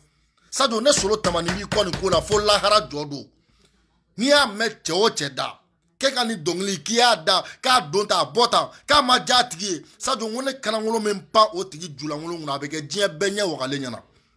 sajo ne solo tamani b'i kɔ nin ko la fo lahara jɔ don n'i y'a mɛn cɛ o cɛ da k'e ka nin dɔnkili k'i y'a da k'a don ta a bɔ tan k'a ma diya a tigi ye sajo n ko ne kanangolo min pan o tigi julankolon kunna a bɛ kɛ diɲɛ bɛɛ ɲɛ wagalen ɲɛna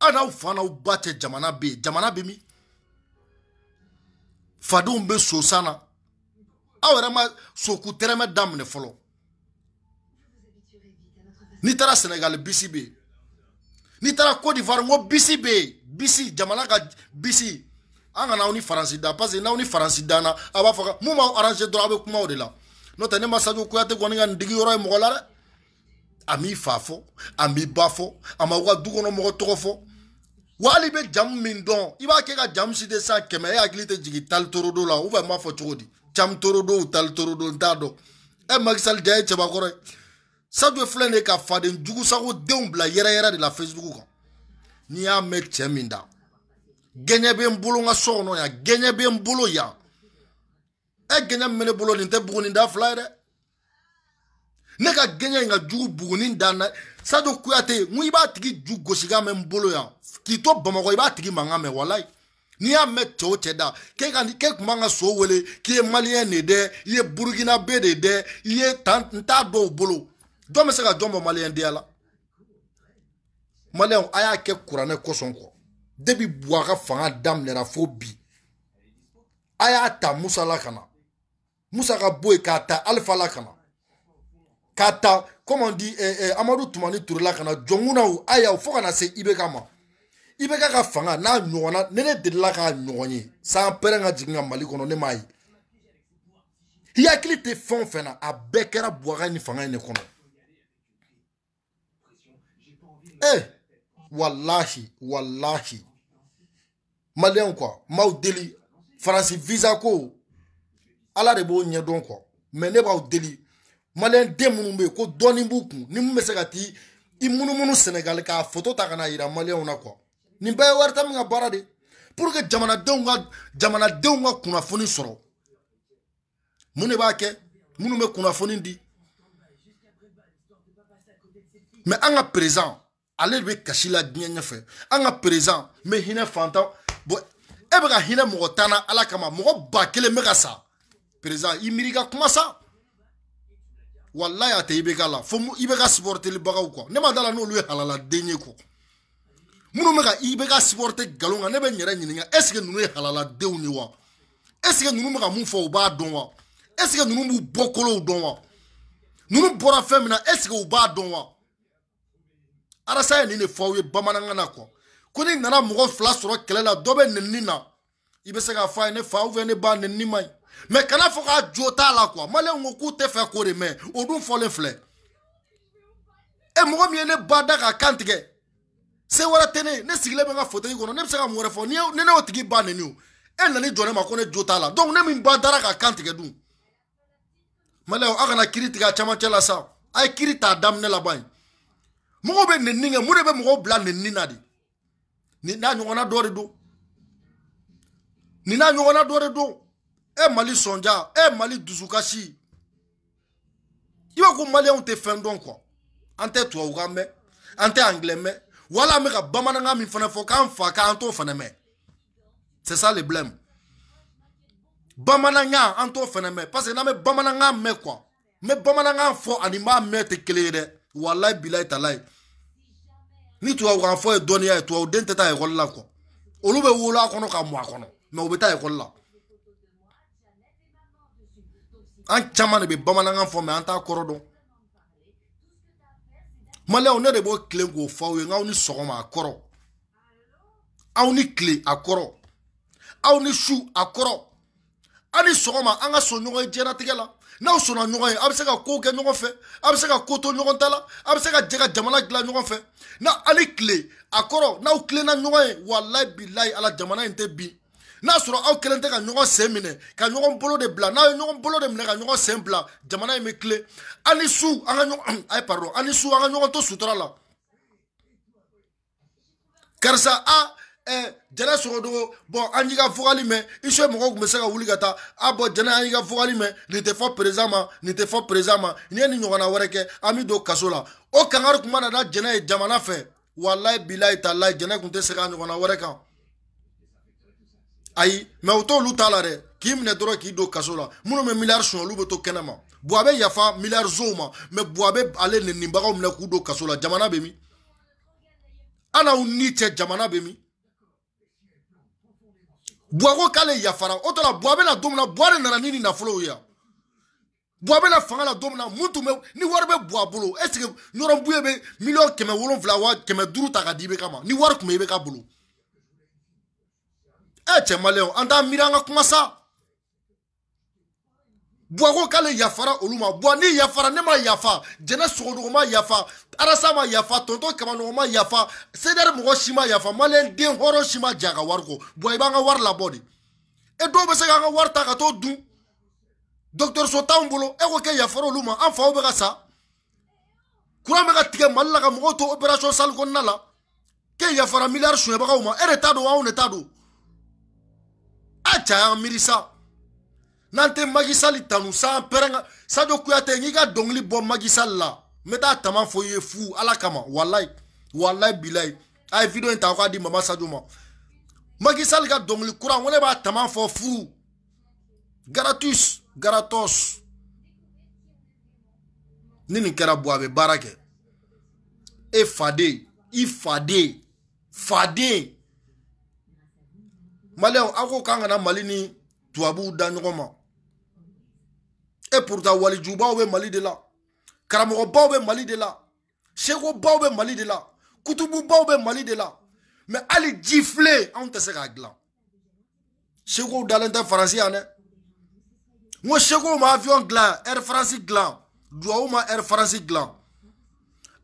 a n'aw fa n'aw ba jamana be jamana be mi fadenw be sosan na aw yɛrɛ ma soku tɛrɛmɛ daminɛ fɔlɔ n'i taara senegal bisi bɛ n'i taara cote d'ivoire n ko bisi bɛ bisi jamana ka bisi an kana aw ni faransi da parce que n'aw ni faransi danna a b'a fɔ ka mun b'aw arranger dɔrɔn aw bɛ kuma de la n'o tɛ ne ma saju kuyate kɔni ka nin digi ye mɔgɔ la dɛ. a m'i fa fɔ a m'i ba fɔ a ma waga dukɔnɔmɔgɔ tɔgɔ fɔ wa hali i bɛ jamu min dɔn i b'a kɛ ka jamu si de san kɛmɛ e hakili tɛ jigin tali torodo la ubiyɛn n b'a fɔ cogo di jamu torodo tali torodo n t'a dɔn ɛ e makisali ja ye cɛbakɔrɔ ye sadio filɛ nin ye ka faden jugusago denw bila yɛrɛyɛrɛ de la facebook kan n'i y'a mɛn cɛ min da gɛɲɛ bɛ n bolo n ka so kɔnɔ yan gɛɲɛ bɛ n bolo yan ɛ e gɛɲɛ min bɛ ne bolo nin tɛ buguninda fila ye dɛ ne ka gɛɲɛ in ka jugu buguni dan na sadu kuyate n ko i b'a tigi ju gosi ka mɛn n bolo yan k'i to bamakɔ i b'a tigi mankan mɛn walayi n'i y'a mɛn cɛ o cɛ da k'e ka k'e kun b'an ka so wele k'i ye maliyɛn de dɛ i ye burukinabe de dɛ i ye tan n t'a dɔw bolo jɔn bɛ se ka jɔn bɔ maliyɛndenya la maliyɛnw a y'a kɛ kuranɛ kosɔn kɔ depi buwa ka fanga daminɛra fo bi a y'a ta musa la ka na musa ka bɔ yen k'a ta alifa la ka na k'a ta comme on dit eh, eh, amadu tumani turula ka na jɔnkunnaw aya fo ka na se ibeka ma ibeka ka fanga n'a ɲɔgɔnna ni ne delila k'a ɲɔgɔn ye san pɛrɛn ka jigin ka mali kɔnɔ ne m'a ye i hakili tɛ fɛn o fɛn na a bɛɛ kɛra buwaga ni fanga in de kɔnɔ ee eh, walahi walahi maliyɛn kuwa m'aw deli faransi visa ko ala de b'o ɲɛdɔn kuwa mɛ ne b'aw deli maliyɛn den minnu bɛ yen ko dɔɔni b'u kun ni mun bɛ se ka t'i i munumunu sɛnɛgali k'a foto ta ka na yira maliyɛnw na kuwa nin bɛɛ ye warita min ka baara de pour que jamanadenw ka jamanadenw ka kunnafoni sɔrɔ mun de b'a kɛ minnu bɛ kunnafoni di mɛ an ka perezan ale de bɛ kasi la diɲɛ ɲɛfɛ an ka perezan n bɛ hinɛ fantan bɔn e bɛ ka hinɛ mɔgɔ tan na ala kama mɔgɔ ba kelen bɛ ka sa perezan i miiri i ka kuma sa. wala y'a ibega la fou ibega sporte ka supportelibagaw kɔ ne ma da la halala ye halaladen ye kɔ minnu bɛ ka i bɛ ka Eske nkalon kan ne bɛ n yɛrɛ ɲininka ɛseke ninnu ye halaladenw ye wa ɛseke ninnu mou ka mun fɔ u b'a dɔn wa ɛseke arasa nana mɔgɔ fila sɔrɔ kɛlɛ la na ne fa ne ba mɛ kana fɔ k'a jo t'a la kuwa maliyɛnw ko k'u tɛ fɛ k'o de mɛn o dun fɔlen filɛ e mɔgɔ min ye ne ba da ka kan tigɛ se wɛrɛ tɛ ne ye ne sigilen bɛ n ka fauteuil kɔnɔ ne bɛ se ka mun wɛrɛ fɔ ni ne y'o tigi ba neni o e nani jɔ ne ma ko ne jo t'a la donc ne min ba dara ka kan tigɛ dun maliyɛnw aw kana kiri tigɛ a camancɛ la sa a ye kiri t'a daminɛ laban ye mɔgɔw bɛ nenini kɛ mun de bɛ mɔgɔw bila nenini na de nin n'a ɲɔgɔnna dɔ de don nin n'a ɲɔgɔnna dɔ de don. e mali sonja e mali dusukasi i b'a ko maliyɛnw tɛ fɛn dɔn kuwa an tɛ tubabukan mɛn an tɛ angilɛ mɛn wala an bɛ ka bamanankan min fana fɔ k'an fa k'an t'o fana mɛn c'est ça le blème bamanankan an t'o fana mɛn parce que n'an bɛ bamanankan mɛn kuwa n bɛ bamanankan fɔ ani n b'a mɛn tɛ kelen ye dɛ walayi bilayi talayi ni tubabukan fɔ ye dɔnniya ye tubabuden tɛ taa ekɔli la kuwa olu bɛ wolo a kɔnɔ ka mɔ a kɔnɔ mɛ u bɛ taa ekɔli la. an caman de bɛ bamanankan fɔ mɛ an t'a kɔrɔ dɔn maliyɛnw ne de b'o tilen k'o fɔ aw ye nk'aw ni sɔgɔma a kɔrɔ aw ni tile a kɔrɔ aw ni su a kɔrɔ aw ni sɔgɔma an ka sɔn ɲɔgɔn ye diɲɛnatigɛ la n'aw sɔnna ɲɔgɔn ye a bɛ se ka kow kɛ ɲɔgɔn fɛ a bɛ se ka ko to ɲɔgɔn ta la a bɛ se ka jɛ ka jamana dilan ɲɔgɔn fɛ na hali tile a kɔrɔ n'aw tilenna ɲɔgɔn ye walayi bilayi ala jamana in tɛ bin n'a sɔrɔ aw kelen tɛ ka ɲɔgɔn sen minɛ ka ɲɔgɔn bolo de bila n'a ye ɲɔgɔn bolo de minɛ ka ɲɔgɔn sen bila jamana in bɛ tile an ni su an ka ɲɔgɔn a ye pardon an ni su an ka ɲɔgɔn to sutura la karisa a ɛ jɛnɛ sogodogo bɔn an y'i ka fogali mɛn isuye mɔgɔw tun bɛ se ka wuli ka taa a bɔn jɛnɛ an y'i ka fogali mɛn nin tɛ fɔ perezan ma nin tɛ fɔ perezan ma n'i ye nin ɲɔgɔnna wɛrɛ kɛ an bɛ don kaso la o kangari tun mana da jɛnɛ ye jamana fɛ walayi bilayi talayi jɛnɛ tun tɛ segin a ɲɔgɔnna wɛrɛ kan. ayi mɛ u t'olu ta la dɛ k'i minɛ dɔrɔn k'i don kaso la minnu bɛ miliyari suɲɛ olu bɛ to kɛnɛma buwa bɛ yafa miliyari zow ma mɛ buwa bɛ ale nenibagaw minɛ k'u don kaso la jamana bɛ min hali aw ni cɛ jamana bɛ min buwa ko k'ale yafara o tɔla buwa bɛna don min na buwa de nana ni nin nafolow ye buwa bɛna fanga la don min na mun tun bɛ ni wari bɛ buwa bolo est ce que ɲɔrɔbuye bɛ miliyɔn kɛmɛ wolonfila wa kɛmɛ duuru ta ka di i bɛ ka ma ni wari tun bɛ i bɛ ka bolo e eh, cɛ maliyɛnw an t'an miiri an kuma sa buwa k'ale yafara olu ma buwa ni yafara ne ma yafa jɛnɛ sogonogo ma yafa arasa ma yafa tonto kamanogo ma yafa sedɛri mɔgɔ si ma yafa maliyɛn den hɔrɔn si ma ja ka wari ko buwa i b'an ka wari labɔ de e dɔw bɛ se k'an ka wari ta ka t'o dun dɔkitɛriso t'anw bolo e ko k'e yafara olu ma an faw bɛ ka sa kuran bɛ ka tigɛ to opérasiyɔn sali kɔnɔna k'e yafara miliyari sonyɛbagaw ma e de ta don anw de ta don a caya miirisa n'an tɛ magisali tanu san pɛrɛn sadio kuyate n k'i ka dɔnkili bɔ magisali la n bɛ taa tama fɔ i ye fu ala kama walayi walayi bilayi a ye video in ta k'a di mama sadio ma magisali ka dɔnkili kura n ko ne b'a tama fɔ fu garatus garatos ni nin kɛra bɔ a bɛ baara kɛ e faden i faden faden. maliyɛnw aw ko k'an kana mali ni tubabuw da ɲɔgɔn ma e pourta walijubaw bɛ mali de la karamɔgɔbaw bɛ mali de la sekobaw bɛ mali de la kutububaw bɛ mali de la mɛ hali ji filen anw tɛ se k'a dilan sekow dalen tɛ faransi yan dɛ n ko sekow ma avion dilan air france dilan duwawu ma air france dilan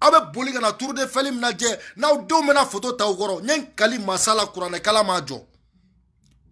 aw bɛ boli ka na tour de fɛli min na jɛ n'aw denw bɛna foto ta aw kɔrɔ n ye n kali masala kuranɛkala ma jɔ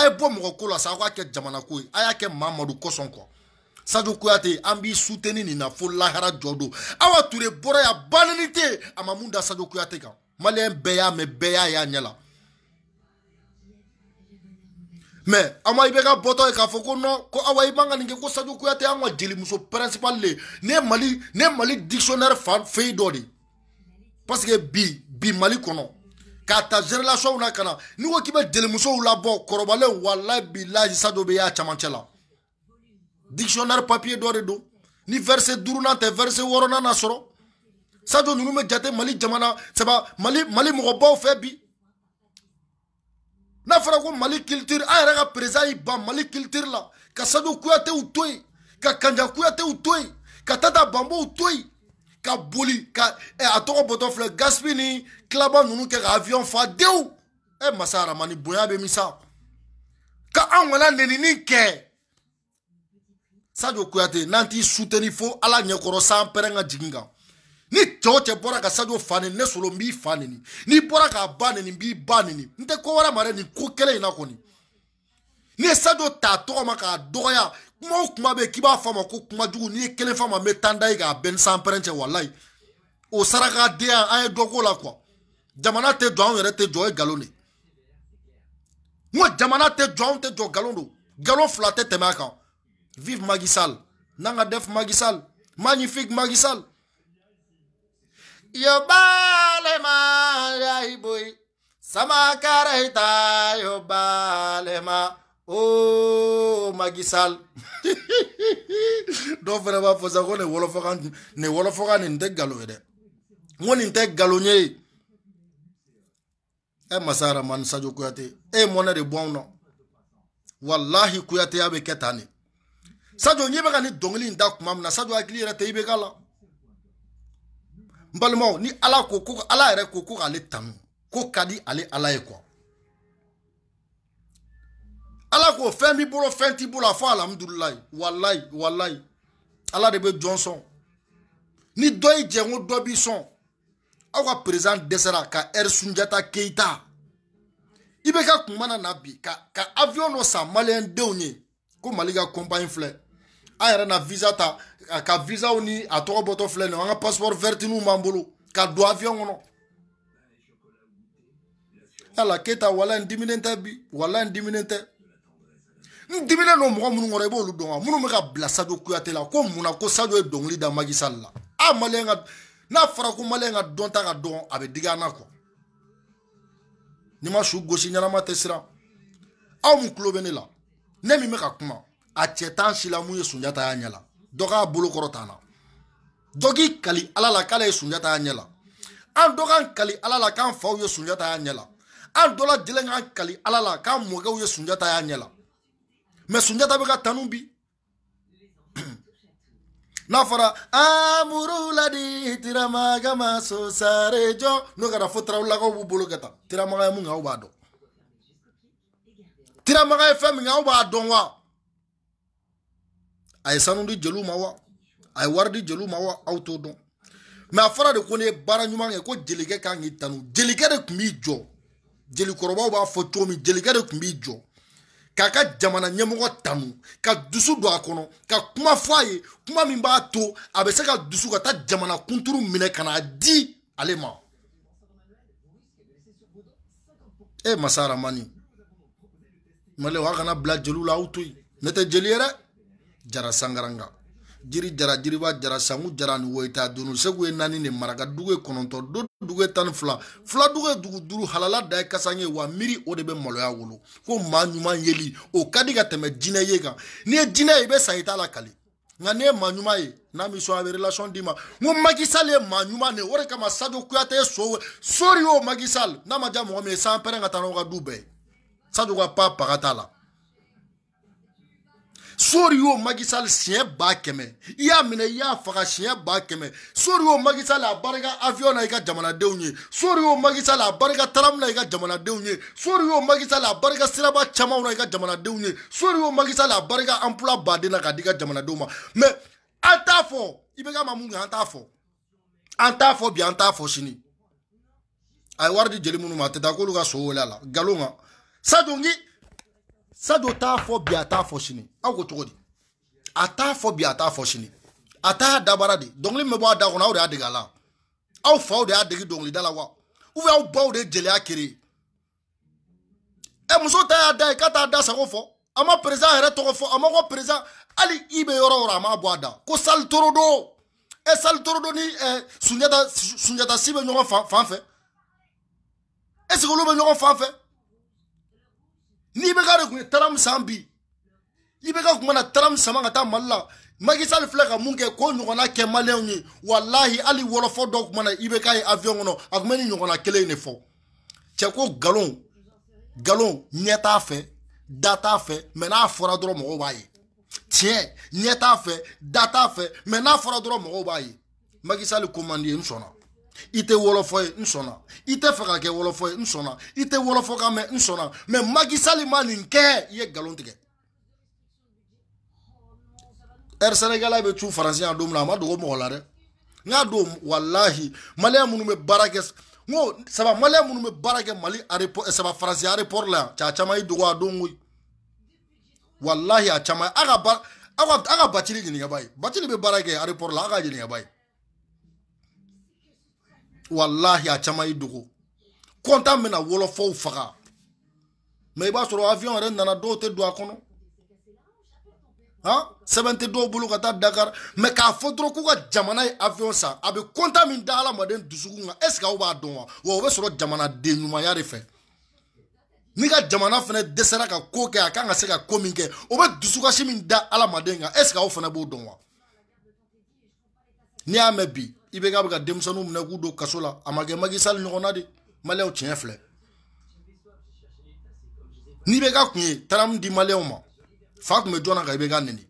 a ye bɔ mɔgɔ ko la sa aw k'a kɛ jamana ko ye a y'a kɛ mamadu kosɔn kɔ sajo kuyate an b'i suteni nin na fo lahara jɔ don awa ture bɔra yan banani tɛ yen a ma mun da sajo kuyate kan maliyɛn bɛɛ y'a mɛn bɛɛ y'a y'a ɲɛ la mɛ ama i bɛ ka bɔtɔ ye k'a fɔ ko nɔn ko awa i man ka nin kɛ ko sajo kuyate an ka jelimuso principal le ne ye mali ne ye mali dictionnaire fa fɛyi dɔ de parce que bi bi mali kɔnɔ k'a ta relationnw na ka na n'i ko k'i bɛ delimusow labɔ kɔrɔbalen walayi bilayi sa dɔ bɛ y'a camancɛ la dictionnaire papier dɔ de don ni verset duurunan tɛ verset wɔɔrɔnan na sɔrɔ sajo ninnu bɛ jate mali jamana saba mali mali mɔgɔbaw fɛ bi n'a fɔra ko mali culture an yɛrɛ ka président y'i ban mali culture la ka sajo kuyatew to yen ka kanja kuyatew to yen ka tata banbow to yen ka boli ka eh, a tɔgɔ bɔtɔ filɛ gaspi ni kilaba ninnu kɛ ka avion fa dewu e eh, masa aramani bonya bɛ misa ka an kana nenini kɛ sadio kuyate n'an t'i suteni fo ala ɲɛkɔrɔ san pɛrɛn ka jigin kan ni cɛ o cɛ bɔra ka sadio fa neni ne solo n b'i fa neni n'i bɔra k'a ba neni n b'i ba neni n tɛ ko wɛrɛ ma dɛ nin ko kelen in na kɔni n'i ye sadio t'a tɔgɔ ma k'a dɔgɔya Moun koumabe kibafama koumajou niye kelefama metandayi e ka ben sanprenche walay. E ou saraka deyan aye doko la kwa. Djamana te djouan yere te djouan e galone. Mwen djamana te djouan te djouan galon do. Galon flate teme akwa. Viv Magisal. Nangadef Magisal. Magnifik Magisal. Yo bale ma yahi boi. Sama kare hita yo bale ma. Ou oh, Magisal. dɔw fana b'a fɔ sa ko nin wɔlɔfɔkan nin wɔlɔfɔkan nin tɛ galo ye dɛ n ko nin tɛ galo ɲɛ ye ɛ masa aramani sajo kuyate e ye mɔnɛ de bɔ anw na walahi kuyateya bɛ kɛ tan de sajo ɲɛ bɛ ka nin dɔnkili in da kuma min na sajo hakili yɛrɛ tɛ i bɛ k'a la n balimaw ni ala ko ko ala yɛrɛ ko ko k'ale tanu ko ka di ale ala ye kuwa ala ko fɛn b'i bolo fɛn t'i bolo a fɔ alihamudulilayi walayi walayi ala de bɛ jɔn ni dɔ y'i jɛ ko dɔ b'i sɔn ka perezan dɛsɛra ka ɛri sunjata ka kun mana na bi ka avion dɔ sa maliyɛn denw ye ko mali ka kɔnpanyi filɛ na visa ta ka visaw ni a tɔgɔ bɔtɔ filɛ nin an passeport b'an ka don avion kɔnɔ yala keyita wala in diminen bi wala n diminen n diminen don mɔgɔ minnu kɔnɔ i b'olu dɔn wa minnu bɛ ka bila sajo kuyate la ko munna ko sajo ye dɔnkili da magisali la a maliyɛn ka n'a fɔra ko maliyɛn ka dɔnta ka dɔn a bɛ digi an na kuwa n'i ma su gosi ɲɛnama tɛ siran aw min tulo bɛ ne la ne min bɛ ka kuma a cɛ tan si la mun ye sunjata y'a ɲɛ la dɔ k'a bolo kɔrɔ tan na dɔ k'i kali ala la k'ale ye sunjata y'a ɲɛ la an dɔ k'an kali ala la k'an faw ye sunjata y'a ɲɛ la an dɔ lajɛlen k'an kali ala la k'an mɔkɛw ye sunjata y'a ɲɛ la mɛ sunjata bɛ ka tanu bi n'a fɔra amuru ladi ma so sare jɔ n'o kɛra fo tarawelelakaw b'u bolo kɛ tan tiramaga ye mun kan aw b'a dɔn tiramaga ye fɛn min kan aw b'a dɔn wa a ye sanu di jeliw ma wa a ye wari di jeliw ma wa aw t'o dɔn mɛ a fɔra de ko ne ye baara ɲuman kɛ ko jelikɛ kan k'i tanu jelikɛ de tun b'i jɔ jelikɔrɔbaw b'a fɔ cogo min jelikɛ de tun b'i jɔ k'a ka jamana ɲɛmɔgɔ tanu ka dusu don a kɔnɔ ka kuma fɔ a ye kuma min b'a to a bɛ se ka dusu ka taa jamana kunturu minɛ ka n'a di ale ma e masa aramani malew a kana bila jeliw la aw to yen ne tɛ jeli ye dɛ jara sangaranga jiri jara jiriba jara sangu jara ni woyita donu segu ye naani ne maraka dugu ye kɔnɔntɔn do dugu ye tan ni fila fila dugu ye dugu duuru halala da ye kasan ye wa miiri o de bɛ maloya wolo ko maa ɲuman yeli o ka di ka tɛmɛ jinɛ ye kan n'i ye jinɛ ye i bɛ sa i t'a lakali nka ne ye maa ɲuman ye n'a mi sɔn a bɛ relation d'i ma n ko Macky Sall ye maa ɲuman de ye o de kama Sadio Kuyate ye so sori y'o Macky Sall n'a ma diya mɔgɔ min ye san pɛrɛn ka taa n'aw ka du bɛɛ ye Sadio ka pa paga t'a la. sori y'o magisali siɲɛ ba kɛmɛ i y'a minɛ i y'a faga siɲɛ ba kɛmɛ sori y'o magisali a barika avion na i ka jamanadenw ye sori y'o magisali a barika taramu na i ka jamanadenw ye sori y'o magisali a barika siraba camanw na i ka jamanadenw ye sori y'o magisali a barika emploi baden na ka di i ka jamanadenw ma mɛ an t'a fɔ i bɛ ka ma mun kɛ an t'a fɔ an t'a fɔ bi an t'a fɔ sini a ye wari di jeli minnu ma a tɛ taa k'olu ka so wele a la nkalon kan sajonki sadi o t'a fɔ bi a t'a fɔ sini aw ko cogo di a t'a fɔ bi a t'a fɔ sini a t'a dabara de dɔnkili min bɛ bɔ a da kɔnɔ aw de y'a dege a la aw faw de y'a dege dɔnkilida de ye jeliya kere ɛ muso ta y'a da ye k'a t'a da sago fɔ a ma perezan yɛrɛ tɔgɔ fɔ a ma ko perezan hali i bɛ yɔrɔ o a m'a da ko sali torodo ɛ e sali torodo ni ɛ e, sunjata sunjata si bɛ ɲɔgɔn fan fɛ ɛsike olu bɛ ɲɔgɔn fan fɛ n'i bɛ ka de tun ye taramu san bi i bɛ ka kuma na taramu sama ka taa mali la Macky Sall filɛ ka mun kɛ k'o ɲɔgɔnna kɛ maliyɛnw ye walahi hali wɔlɔfɔ dɔw kuma na i bɛ k'a ye avion kɔnɔ a tun bɛ nin ɲɔgɔnna kelen in de fɔ cɛ ko galon galon ɲɛ t'a fɛ da t'a fɛ mɛ n'a fɔra dɔrɔn mɔgɔw b'a ye tiɲɛ ɲɛ t'a fɛ da t'a fɛ mɛ n'a fɔra dɔrɔn mɔgɔw b'a ye Macky Sall ko man di n sɔnna ite wɔlɔfɔ ye n sɔnna i tɛ fɛ ka kɛ wɔlɔfɔ ye n sɔnna i tɛ wɔlɔfɔ kan mɛn n sɔnna mɛ maki ma nin kɛ i ye nkalon tigɛ ɛri er sɛnɛkɛla bɛ cun faransi yan don min na a ma dogo mɔgɔ la dɛ n y'a don walahi maliyɛn minnu bɛ baara kɛ n ko saba maliyɛn minnu bɛ baara kɛ mali aeroport saba faransi aripori la yan cɛ a caman y'i dogo a don koyi walahi a caman a ka ba a ka a ka batiri ɲininkaba ye batiri bɛ baara kɛ aeroport la a ka ɲininkaba ye. walahi a caman y'i dogo kɔntan bɛna wɔlɔfɔw faga mɛ i b'a sɔrɔ avion yɛrɛ nana dɔw tɛ don a kɔnɔ han sɛbɛn tɛ dɔw bolo ka taa dakar mɛ k'a fɔ dɔrɔn k'u ka jamana ye avion san a bɛ kɔntan min da adamaden dusukun kan est aw b'a dɔn wa wa o bɛ sɔrɔ jamanaden ɲumanya de fɛ n'i ka jamana fana dɛsɛra ka ko kɛ a kan ka se ka ko min kɛ o bɛ dusukasi min da adamaden kan est aw fana b'o dɔn wa n'i y'a mɛn bi i bɛ k'a bɛ ka denmisɛnninw minɛ k'u don kaso la a ma kɛ magisali ɲɔgɔnna de maliyɛnw tiɲɛ filɛ n'i bɛ ka kun ye taramu di maliyɛnw ma fa tun bɛ jɔn na ka i bɛ ka nɛni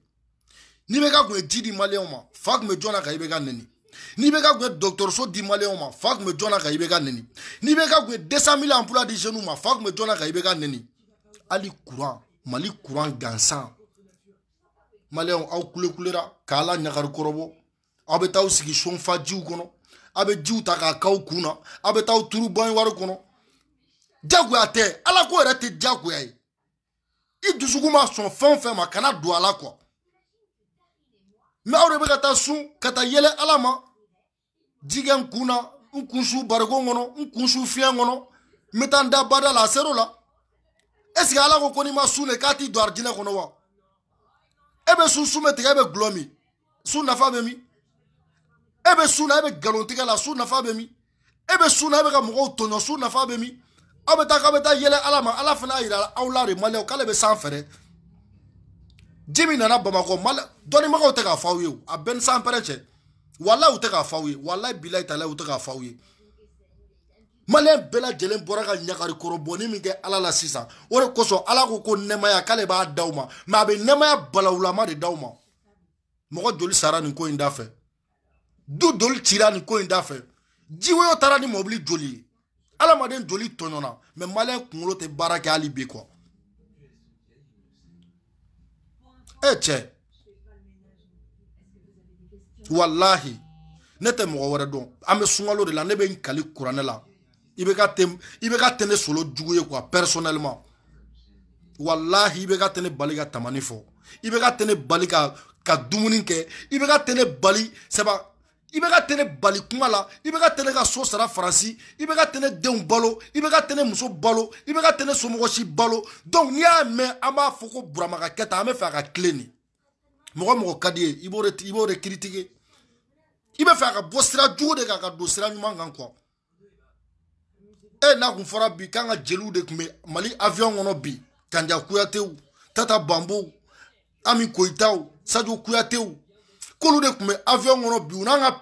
n'i bɛ ka kun ye ji di maliyɛnw ma fa tun bɛ jɔn na ka i bɛ ka nɛni n'i bɛ ka kun ye dɔgɔtɔrɔso di maliyɛnw ma fa tun bɛ jɔn na ka i bɛ ka nɛni n'i bɛ ka kun ye desan mili anpula di jeunes ma fa tun bɛ jɔn na ka i bɛ ka nɛni hali kuran mali kuran gansan maliyɛnw aw kulekulera k'a la ɲagari kɔrɔbɔ aw bɛ taa sigi sonfa jiw kɔnɔ aw bɛ jiw ta k'a k'aw kun na aw bɛ taa turu bɔn wari kɔnɔ jagoya tɛ ala ko yɛrɛ tɛ jagoya ye i dusukun ma sɔn fɛn o fɛn ma kana don a la kuwa mɛ aw de bɛ ka taa sun ka taa yɛlɛ ala ma ji n kun na n kun su barikon kɔnɔ n kun su fiɲɛ kɔnɔ n bɛ taa n da bada la a ser'o la est ce que ala ko ko n'i ma sun de k'a t'i don arijinɛ kɔnɔ wa e bɛ sun sun bɛ tigɛ e bɛ gulɔ min sun nafa bɛ min. e bɛ su e la e bɛ galon tigɛ la su nafa bɛ min e bɛ su la e bɛ ka mɔgɔw tɔɲɔ su nafa bɛ min aw bɛ taa k'aw bɛ taa yɛlɛ ala ma ala fana y'a yira aw la de maliyɛnw k'ale bɛ san fɛrɛ ji min nana bamakɔ mali dɔnnibagaw tɛ k'a fɔ aw ye a bɛɛ ni san pɛrɛ cɛ walayi u tɛ k'a fɔ aw ye walayi bilayi talayi u tɛ k'a fɔ aw ye maliyɛn bɛɛ lajɛlen bɔra ka ɲagari kɔrɔbɔni min kɛ ala la sisan o de kosɔn ala ko ko nɛmaya k'ale b'a d'aw ma mɛ a bɛ nɛmaya balawulama de d'aw ma mɔgɔ joli sara nin ko in da fɛ du doli cira nin ko in da fɛ jiwoyo taara ni mɔbili joli ye adamaden joli tɔɲɔna mɛ maliyɛn kunkolo tɛ baara kɛ hali bi kɔ e eh, cɛ walahi ne tɛ mɔgɔ wɛrɛ dɔn an bɛ sunkalo de la ne bɛ n kali kuranɛ la i bɛ ka tɛ i bɛ ka tɛ ne solo jugu ye kuwa pɛrisɔnɛliman walahi i bɛ ka tɛ ne bali ka tamani fɔ i bɛ ka tɛ ne bali ka ka dumuni kɛ i bɛ ka tɛ ne bali sɛba i bɛ ka tɛ bali kuma la i bɛ ka tɛ ka so sara faransi i bɛ ka tɛ denw balo i bɛ ka tɛ muso balo i bɛ ka tɛ ne somɔgɔ balo donc n'i y'a mɛn an b'a fɔ ko burama ka kɛ tan an bɛ fɛ a ka tile nin mɔgɔ mɔgɔ ka di ye i b'o de i b'o de critiquer i bɛ fɛ a ka bɔ sira jugu de kan ka don sira ɲuman kan quoi e n'a kun fɔra bi k'an ka jeliw de tun bɛ mali avion kɔnɔ bi kanja kuyatew tata banbow ami koyitaw sajo kuyatew k'olu de avion kɔnɔ bi u n'an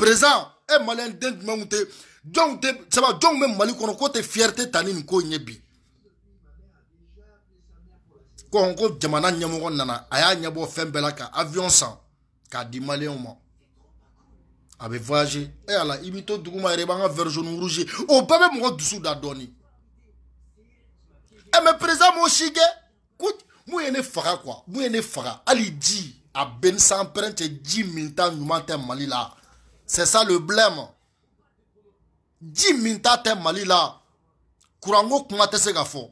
e malen den donc, tɛ te donc saba malu qu'on mali kɔnɔ k'o fierté ta ni nin ko in ye bi ko ko jamana ɲɛmɔgɔ nana aya nyabo avion sans k'a di maliyɛnw ma voyager e rouge o pas même dusu da Eh mais présent mon m'o si ne faga quoi mun ne faga ali a beni sanpɛrɛn cɛ ji min ta ɲuman tɛ mali la c'est ça le blème ji min ta tɛ mali la kuranko kuma tɛ se ka fɔ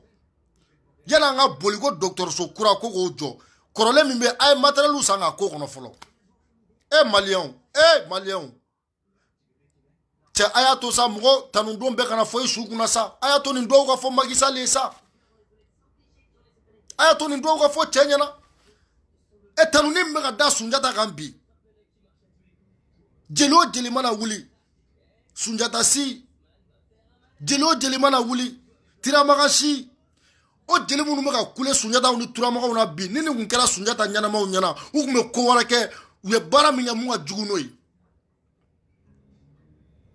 yan'an ka boli ko dɔgɔtɔrɔso kura ko k'o jɔ kɔrɔlen min bɛ a ye matɛrɛliw san k'a k'o kɔnɔ fɔlɔ e maliyɛnw e maliyɛnw cɛ a y'a to sa mɔgɔ tanudon bɛɛ kana fɔ i su kunna sa a y'a to nin dɔw ka fɔ makisale ye sa a y'a to nin dɔw ka fɔ cɛ ɲɛna e tanuni min bɛ ka da sunjata kan bi jeli o jeli mana wuli sunjata si jeli o jeli mana wuli tiramaga si o jeli minnu bɛ ka kule sunjataw ni e turamagaw na bi ni nin tun kɛra sunjata ɲɛnamaw ɲɛna u tun bɛ ko wɛrɛ kɛ u ye baara min kɛ mun ka jugu n'o ye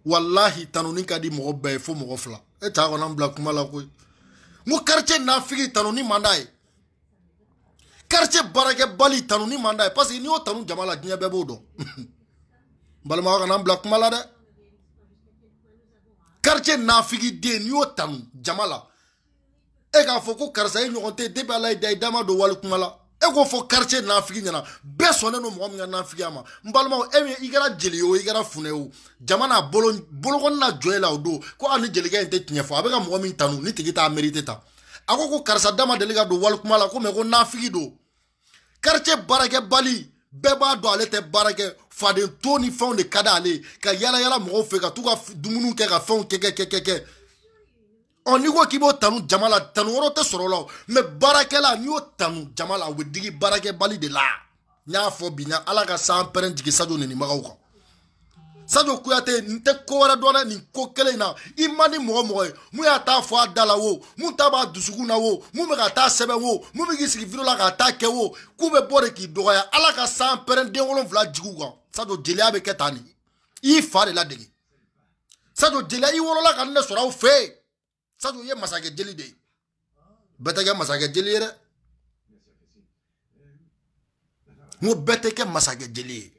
walahi tanuni ka di mɔgɔ bɛɛ ye fo mɔgɔ fila e t'a kɔnɔ an bila kuma la koyi n ko karicɛ n'a figi tanuni man d'a ye quartier barake bali tanu oh, ni man ye parce que n'i o tanu jama la diɲɛ bɛɛ b'o dɔn n balimaw kana n bila kuma la dɛ quartier nafigiden n'i o tanu jama la e k'a fɔ ko karisa ye ɲɔgɔn tɛ depuis ala ye da i da ma don wali kuma la e k'o fɔ quartier nafigi ɲɛna bɛɛ sɔnnen don mɔgɔ min ka nafigiya ma n balimaw e eh, min i kɛra jeli ye o i kɛra funɛ ye o jama n'a bolo bolokɔni jɔ e la o don ko a ni jelikɛ in tɛ tiɲɛ fɔ a bɛ ka mɔgɔ min tanu ni tigi t'a mérite ta a ko ko karisa da ma deli ka don wali kuma la ko mɛ ko nafigi don karitiye baarakɛbali bɛɛ b'a dɔn ale tɛ baara kɛ faden to ni fɛnw de ka di ale ye ka yala yala mɔgɔw fɛ ka t'u ka dumuni kɛ ka fɛnw kɛ kɛ kɛ kɛ kɛ ɔ n'i ko k'i b'o tanu jama la tanu wɛrɛ tɛ sɔrɔ o la o mɛ baarakɛla n'i y'o tanu jama la o bɛ digi baarakɛbali de la n y'a fɔ bi na ala ka san pɛrɛn jigi sajo nenibagaw kan sajo kuyate nin tɛ ko wɛrɛ dɔn dɛ nin ko kelen in na i man di mɔgɔ mɔgɔ ye mun y'a ta fɔ a da la wo mun ta b'a dusukun na wo mun bɛ ka taa sɛbɛn wo mun bɛ k'i sigi video la ka taa kɛ wo k'u bɛ bɔ de k'i dɔgɔya ala ka san pɛrɛn den wolonfila jigiw kan sajo jeliya bɛ kɛ tan nin i fa de ladege sajo jeliya i wolola ka ne sɔrɔ aw fɛ yen sajo i ye masakɛ jeli de ye bɛɛ tɛ kɛ masakɛ jeli ye dɛ n ko bɛɛ tɛ kɛ masakɛ jeli ye.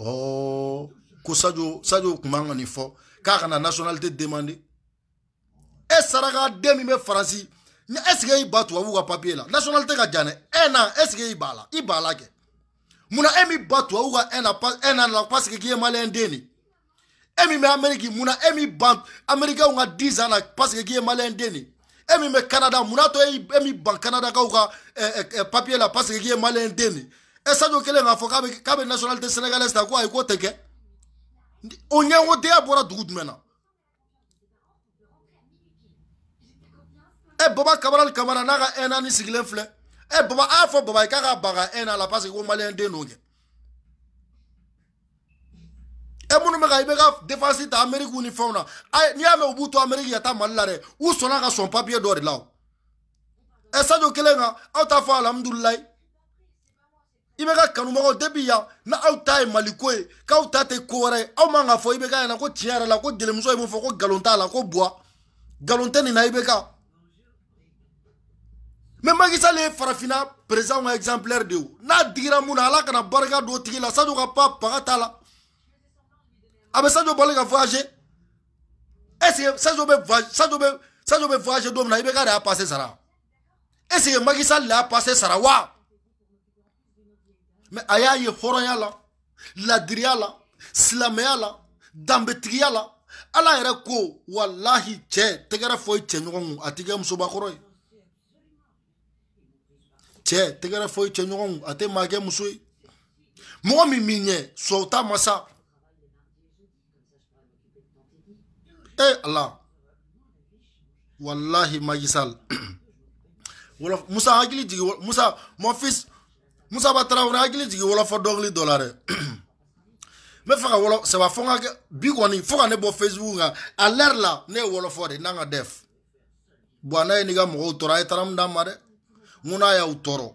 oh ko sadio sadio kun b'an ka nin fɔ k'a kana nationalité demander e saraka den min bɛ faransi ni ɛsike i ba tubabuw ka papiye la nationalité ka jan dɛ un an ɛsike i b'a la i b'a la kɛ munna e min ba tubabuw ka un an un an la parce que k'i ye maliyɛn den de ye e min bɛ amɛriki munna e min ban amɛrikɛnw ka dix ans la parce que k'i ye maliyɛn den de ye e min bɛ kanada munna a tɔ e min ban kanadakaw ka ɛɛ eh, ɛɛ eh, eh, papiye la parce que k'i ye maliyɛn den de ye. e sadio kelen k'a fɔ k'a bɛ k'a bɛ nationalité sénégalaise ta ko ayi k'o tɛ kɛ o ɲɛngodenya bɔra dugu jumɛn na e baba kabarali kamara n'a ka ɛn naani sigilen filɛ e baba a y'a fɔ baba ye k'a ka ban ka ɛn na la parce que ko maliyɛn den n'o kɛ e minnu bɛ ka i e bɛ ka défense ta amérique ni fɛnw na ayi n'i y'a mɛn u b'u to amérique ka taa mali la dɛ u sɔnna ka sɔn papiye dɔ de la o ɛ sadio kelen kan aw t'a fɔ alihamudulilayi i bɛ ka kanubagaw depi yan na aw ta ye maliko ye k'aw ta tɛ ko wɛrɛ ye aw man ka fɔ i bɛ ka ɲɛna ko tiɲɛ yɛrɛ la ko jelimuso ye mun fɔ ko nkalon t'a la ko buwa nkalon tɛ nin na i bɛ ka mɛ makisale ye farafina perezan ka exemplaire de o n'a digira mun na ala kana barika don o tigi la sajo ka pan paga t'a la a bɛ sajo bali ka voyager est ce que sajo bɛ sajo bɛ sajo bɛ voyager don min na i bɛ ka de a passé sara est ce que makisale de a passé sara wa. mais aya y'a ye hɔrɔnya la ladiriya la la ala yɛrɛ ko walahi cɛ tɛgɛrɛ fɔ i cɛɲɔgɔn kun a ti kɛ che ye cɛ tɛgɛrɛ muso sa ala walahi majisal musa hakili jigi musa mon fils musaba tarawele hakili jigi wɔlɔfɔ dɔgɔli dɔ la dɛ n bɛ fɛ ka wɔlɔ saba fɔ n ka kɛ bi kɔni fo ka ne bɔ facebook kan a l'heure la ne ye wɔlɔfɔ de n'an ka def bɔn n'a ye n'i ka mɔgɔw tɔɔrɔ a ye taramu d'an ma dɛ mun n'a y'aw tɔɔrɔ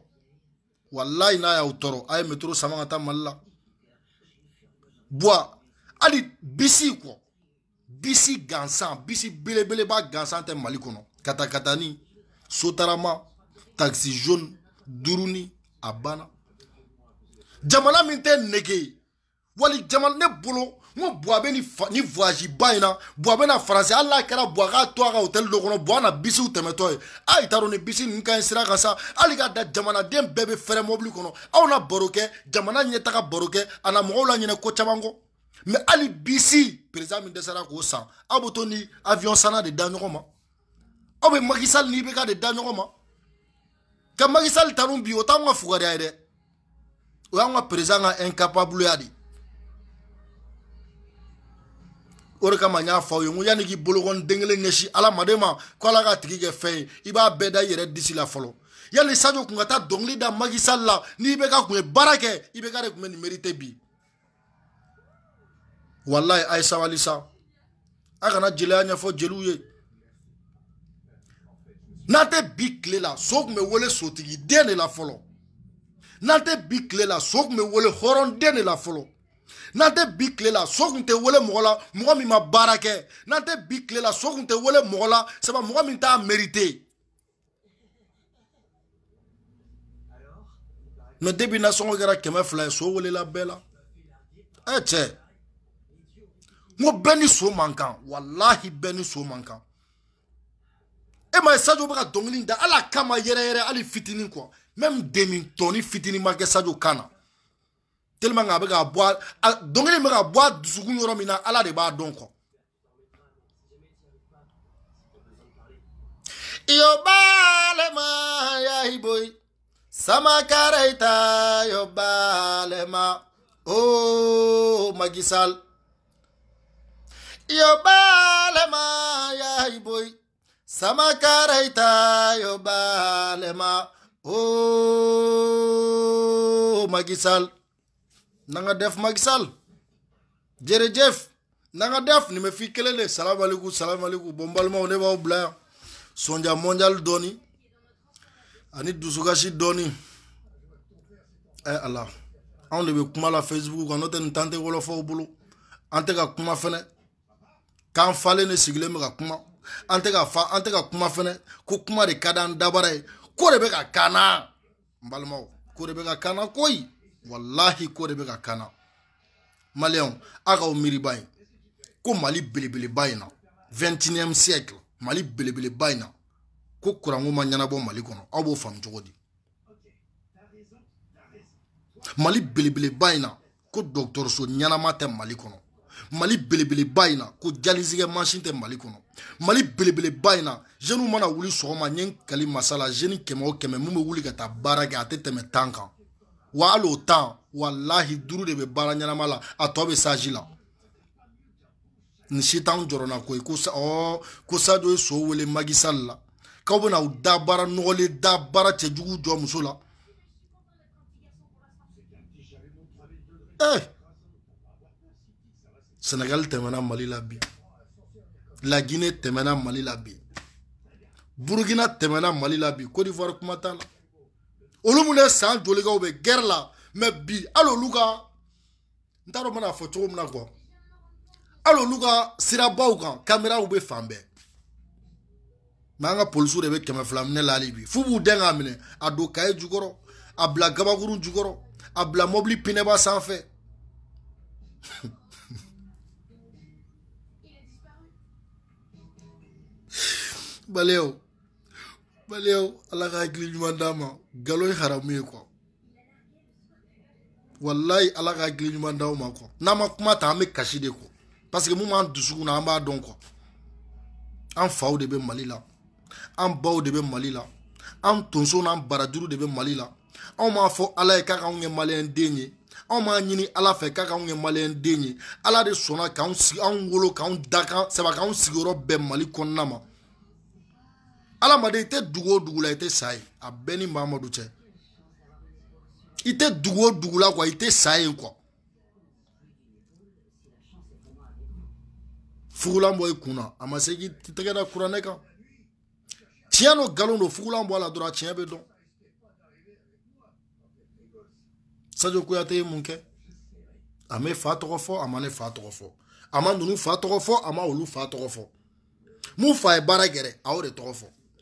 walayi n'a y'aw tɔɔrɔ a ye metro sama ka taa mali la bɔn hali bisi kɔ bisi gansan bisi belebeleba gansan tɛ mali kɔnɔ katakatani sotarama taxi jaune duruni a banna jamana min tɛ nege wali jamana ne bolo n ko buwa bɛ ni voyage ba in na buwa bɛ na faransi hali n'a kɛra buwa k'a to a ka hôtel dɔ kɔnɔ buwa na bisiw tɛmɛtɔ ye a y'i ta dɔn nin bisi ninnu ka ɲi sira kan sa hali k'a da jamanaden bɛɛ bɛ fɛrɛ mobili kɔnɔ aw na baro kɛ jamana ɲɛtaga baro kɛ a na mɔgɔw la ɲinɛ ko caman kɔ mɛ hali bisi perezan min dɛsɛra k'o san aw bɛ to ni avion sanna de da ɲɔgɔn ma aw bɛ makisali n'i bɛ ka de da ɲɔgɔn ma ka Macky Sall tanu bi o t'anw ka fugariya ye dɛ o y'anw ka président ka incapable ya o de kama n y'a fɔ aw ye n ko k'i bolokɔni den kelen ɲɛsin adamaden ma ko ala k'a tigi kɛ fɛn ye i b'a bɛɛ da i yɛrɛ disi la fɔlɔ yanni sajo kun ka taa dɔnkili da Macky la n'i bɛ ka kun ye baara kɛ i bɛ ka de kun bɛ nin mérite bi walahi a ye sabali sa a kana jeliya ɲɛfɔ jeliw ye nate tɛ la so tun bɛ la folo. nate tɛ la so tun bɛ la folo. nate tɛ la so tun tɛ wele mɔgɔ ma baraque. Nante n'an la so tun tɛ wele mɔgɔ mwa mi t'a mérite mɛ debi nasɔngɔ kɛra kɛmɛ fila e so wole la ɛ cɛ n ko so man kan e ma ye sajo bɛ ka dɔnkili da hali a kama yɛrɛyɛrɛ hali fitinin kuwa même demi tɔni fitinin ma kɛ sajo kan na tellement a bɛ ka bɔ a dɔnkili bɛ ka bɔ a dusukun yɔrɔ min na ala de b'a dɔn kuwa. yo balema yahiboy samakarayta yo balema o oh, magisal yo balema yahiboy samakaraita yo balema o oh, magisal nanga def magisal jërëjëf nanga def ni me fi kelele salamaleku salamaleku bon balimaw ne b'aw bila yan sonja mondial dɔɔni ani dusukasi dɔɔni ɛ eh, ala anw de bɛ kuma la facebook kan n'o tɛ nin tan tɛ wɔlɔfɔw bolo an tɛ ka kuma fɛnɛ k'an falen ne sigilen bɛ ka kuma an tɛ ka fa an tɛ ka kuma fɛnɛ ko kuma de ka di an dabara ye ko de bɛ ka kan na n balimaw ko de bɛ ka kan na koyi walahi ko de bɛ ka kan na maliyɛnw a k'aw miiriba ye ko mali belebeleba in na vɛntiniyɛmu siyɛkili mali belebeleba in na ko kuranko ma ɲɛnabɔ mali kɔnɔ aw b'o faamu cogo di mali belebeleba in na ko dɔgɔtɔrɔso ɲɛnama tɛ mali kɔnɔ mali belebeleba in na ko jalizigɛ mansin tɛ mali kɔnɔ mali belebeleba in na mana wuli sɔgɔma n ye n kali masala jeune kɛmɛ o kɛmɛ mun bɛ wuli ka taa baara kɛ a tɛ tɛmɛ tan kan wa hali o tan walahi duuru de bɛ baara ɲɛnama la a tɔ bɛ saji la nin si jɔrɔna ko ko sajo ye so wele magisali la k'aw bena aw da baara nɔgɔlen da baara cɛjugu jɔ muso la ee tɛmɛna mali la bi. lagine tɛmɛna mali la bi burukina tɛmɛna mali la bi cote d'ivoire kuma t'a la olu minnu ye san joli kɛ u bɛ gɛrɛ la mɛ bi hali olu ka n t'a dɔn n bɛna fɔ cogo min na kuwa hali olu ka sirabaw kan kameraw bɛ fan bɛɛ mɛ an ka polisiw de bɛ kɛmɛ fila minɛ la hali bi f'u b'u dɛn k'a minɛ a don kaye jukɔrɔ a bila gabakuru jukɔrɔ a bila mobili pinɛba sanfɛ Bale yo, bale yo, ala kakilin yu manda man, galon yi harap miye kwa. Walay ala kakilin yu manda man kwa. Nama kouman tanme kashi de kwa. Paske mouman dousou nanma don kwa. An faw debe mali la. An bau debe mali la. An tonsou nan barajiru debe mali la. An man fou alay e kaka unge mali en denye. An man nini ala fe kaka unge mali en denye. Ala de sona kaka un wolo kaka un daka sewa kaka un sigoro be mali kon nama. Alamade ite dugo dugo la ite saye. A beni mamadouche. Ite dugo dugo la kwa ite saye kwa. Fugula mbo e kuna. Ama se ki titake da kura ne ka. Tiyan o galon do fugula mbo la dora tiyan be don. Saj yo kuyate yi ah, mounke. Ame fatokofo, amane ah, fatokofo. Aman ah, dounou fatokofo, ama oulou fatokofo. Mou faye baragere, aou re tokofo.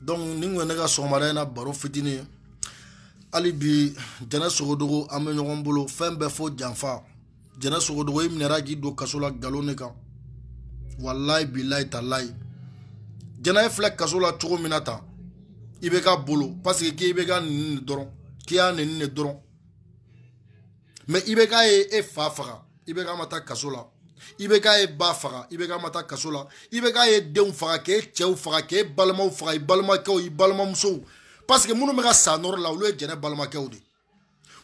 donc nin kun ye ne ka sɔgɔmada in na baro fitinin hali bi jɛnɛ sogodogo an bɛ ɲɔgɔn bolo fɛn bɛɛ fo janfa jɛnɛ sogodogo i minɛra k'i don kaso la nkalon de kan walayi bilayi talayi jɛnɛ filɛ kaso la cogo min na tan i bɛ ka bolo paseke k'i bɛ ka nin de dɔrɔn k'i y'a nin de dɔrɔn mɛ i bɛ k'a ye e fa faga i bɛ k'a ma taa kaso la. i bɛ k'a ye ba faga i bɛ k'a ma taa kaso la i bɛ k'a ye denw faga k'e cɛw faga k'e balimaw faga i balimakɛw i balimamusow parce que minnu bɛ ka sa nɔrɔ la olu ye jɛnɛ balimakɛw de ye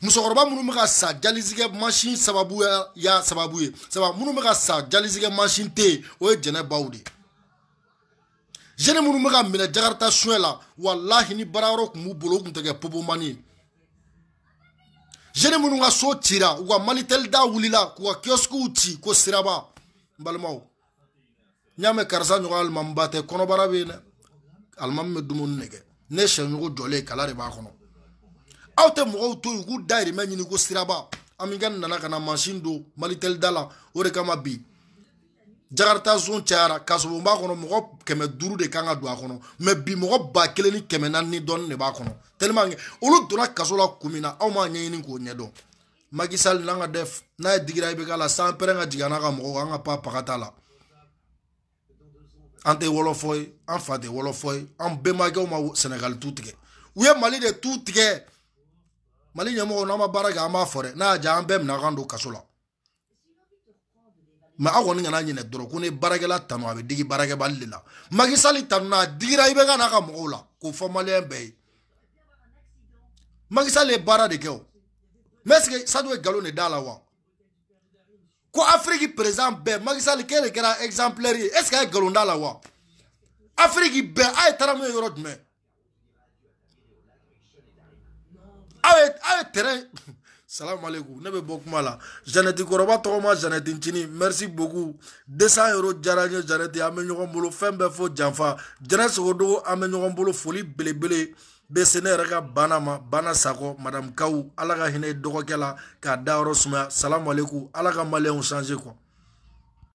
musokɔrɔba minnu bɛ ka sa jalizigɛ masin sababu ya sababu ye sabu minnu bɛ ka sa jalizigɛ masin tɛ yen o ye jɛnɛ baw de ye jɛnɛ minnu bɛ ka minɛ jakarita suɲɛ la walahi ni baarayɔrɔ tun b'u bolo o tun tɛ kɛ popomani ye jeni minnu ka so cira u ka malitɛli da wulila k'u ka kioskuw ci ko siraba n balimaw n y'a mɛn karisa ɲɔgɔn alimamiba tɛ kɔnɔbara bɛ yen dɛ alimami bɛ dumuni nɛgɛ ne sɛɲɔgɔn jɔlen kala de b'a kɔnɔ aw tɛ mɔgɔw to yen u k'u dayirimɛ ɲini ko siraba ami ka nana ka na mansin don malitɛli da la o de kama bi jakarita zon cayara k'a sɔrɔ b'a kɔnɔ mɔgɔ kɛmɛ duuru de kan ka don a kɔnɔ mɛ bi mɔgɔ ba kelen ni kɛmɛ naani ni dɔɔni de b'a kɔnɔ tɛliman olu donna kaso la kun min na aw m'a ɲɛɲini k'o ɲɛdɔn makisali n'an ka dɛf n'a ye digira i bɛ k'a la san pɛrɛn ka jigin n'a ka mɔgɔw an ka pan paga t'a la an tɛ wɔlɔfɔ ye an fa tɛ wɔlɔfɔ ye an bɛnbakɛw ma sɛnɛgali tu tigɛ u ye mali de tu tigɛ mali ɲɛmɔgɔw n'an ma baara kɛ an b'a fɔ dɛ n'a y'a diya an bɛɛ minɛ an kan don kaso la ma a kɔni kana ɲinɛ dɔrɔn ko ni baarakɛla tanu a bɛ digi baarakɛbali de la makisali tanu a digira i bɛ ka n'a ka mɔgɔw la k'o fɔ maliyɛn bɛɛ ye makisali ye baara de kɛ o mɛ ɛseke sadu ye nkalon de da la wa ko afiriki perezan bɛɛ makisali k'e de kɛra ɛgizanpilɛri ye ɛseke a ye nkalon da la wa afiriki bɛɛ a ye taara mun ye yɔrɔ jumɛn aw ye aw ye tɛrɛn salamu aleykum ne bɛ bɔ kuma la janɛti kɔrɔba tɔgɔma janɛti ncini merci beaucoup 200 euro diyara n ye janɛti an bɛ ɲɔgɔn bolo fɛn bɛɛ fo janfa jɛnɛ sogodogo an bɛ ɲɔgɔn bolo foli belebele bɛ se ne yɛrɛ ka bana ma bana sakɔ madam kaw ala ka hinɛ dɔgɔkɛ la k'a dayɔrɔ sumaya salamu aleykum ala ka maliyɛnw change kuwa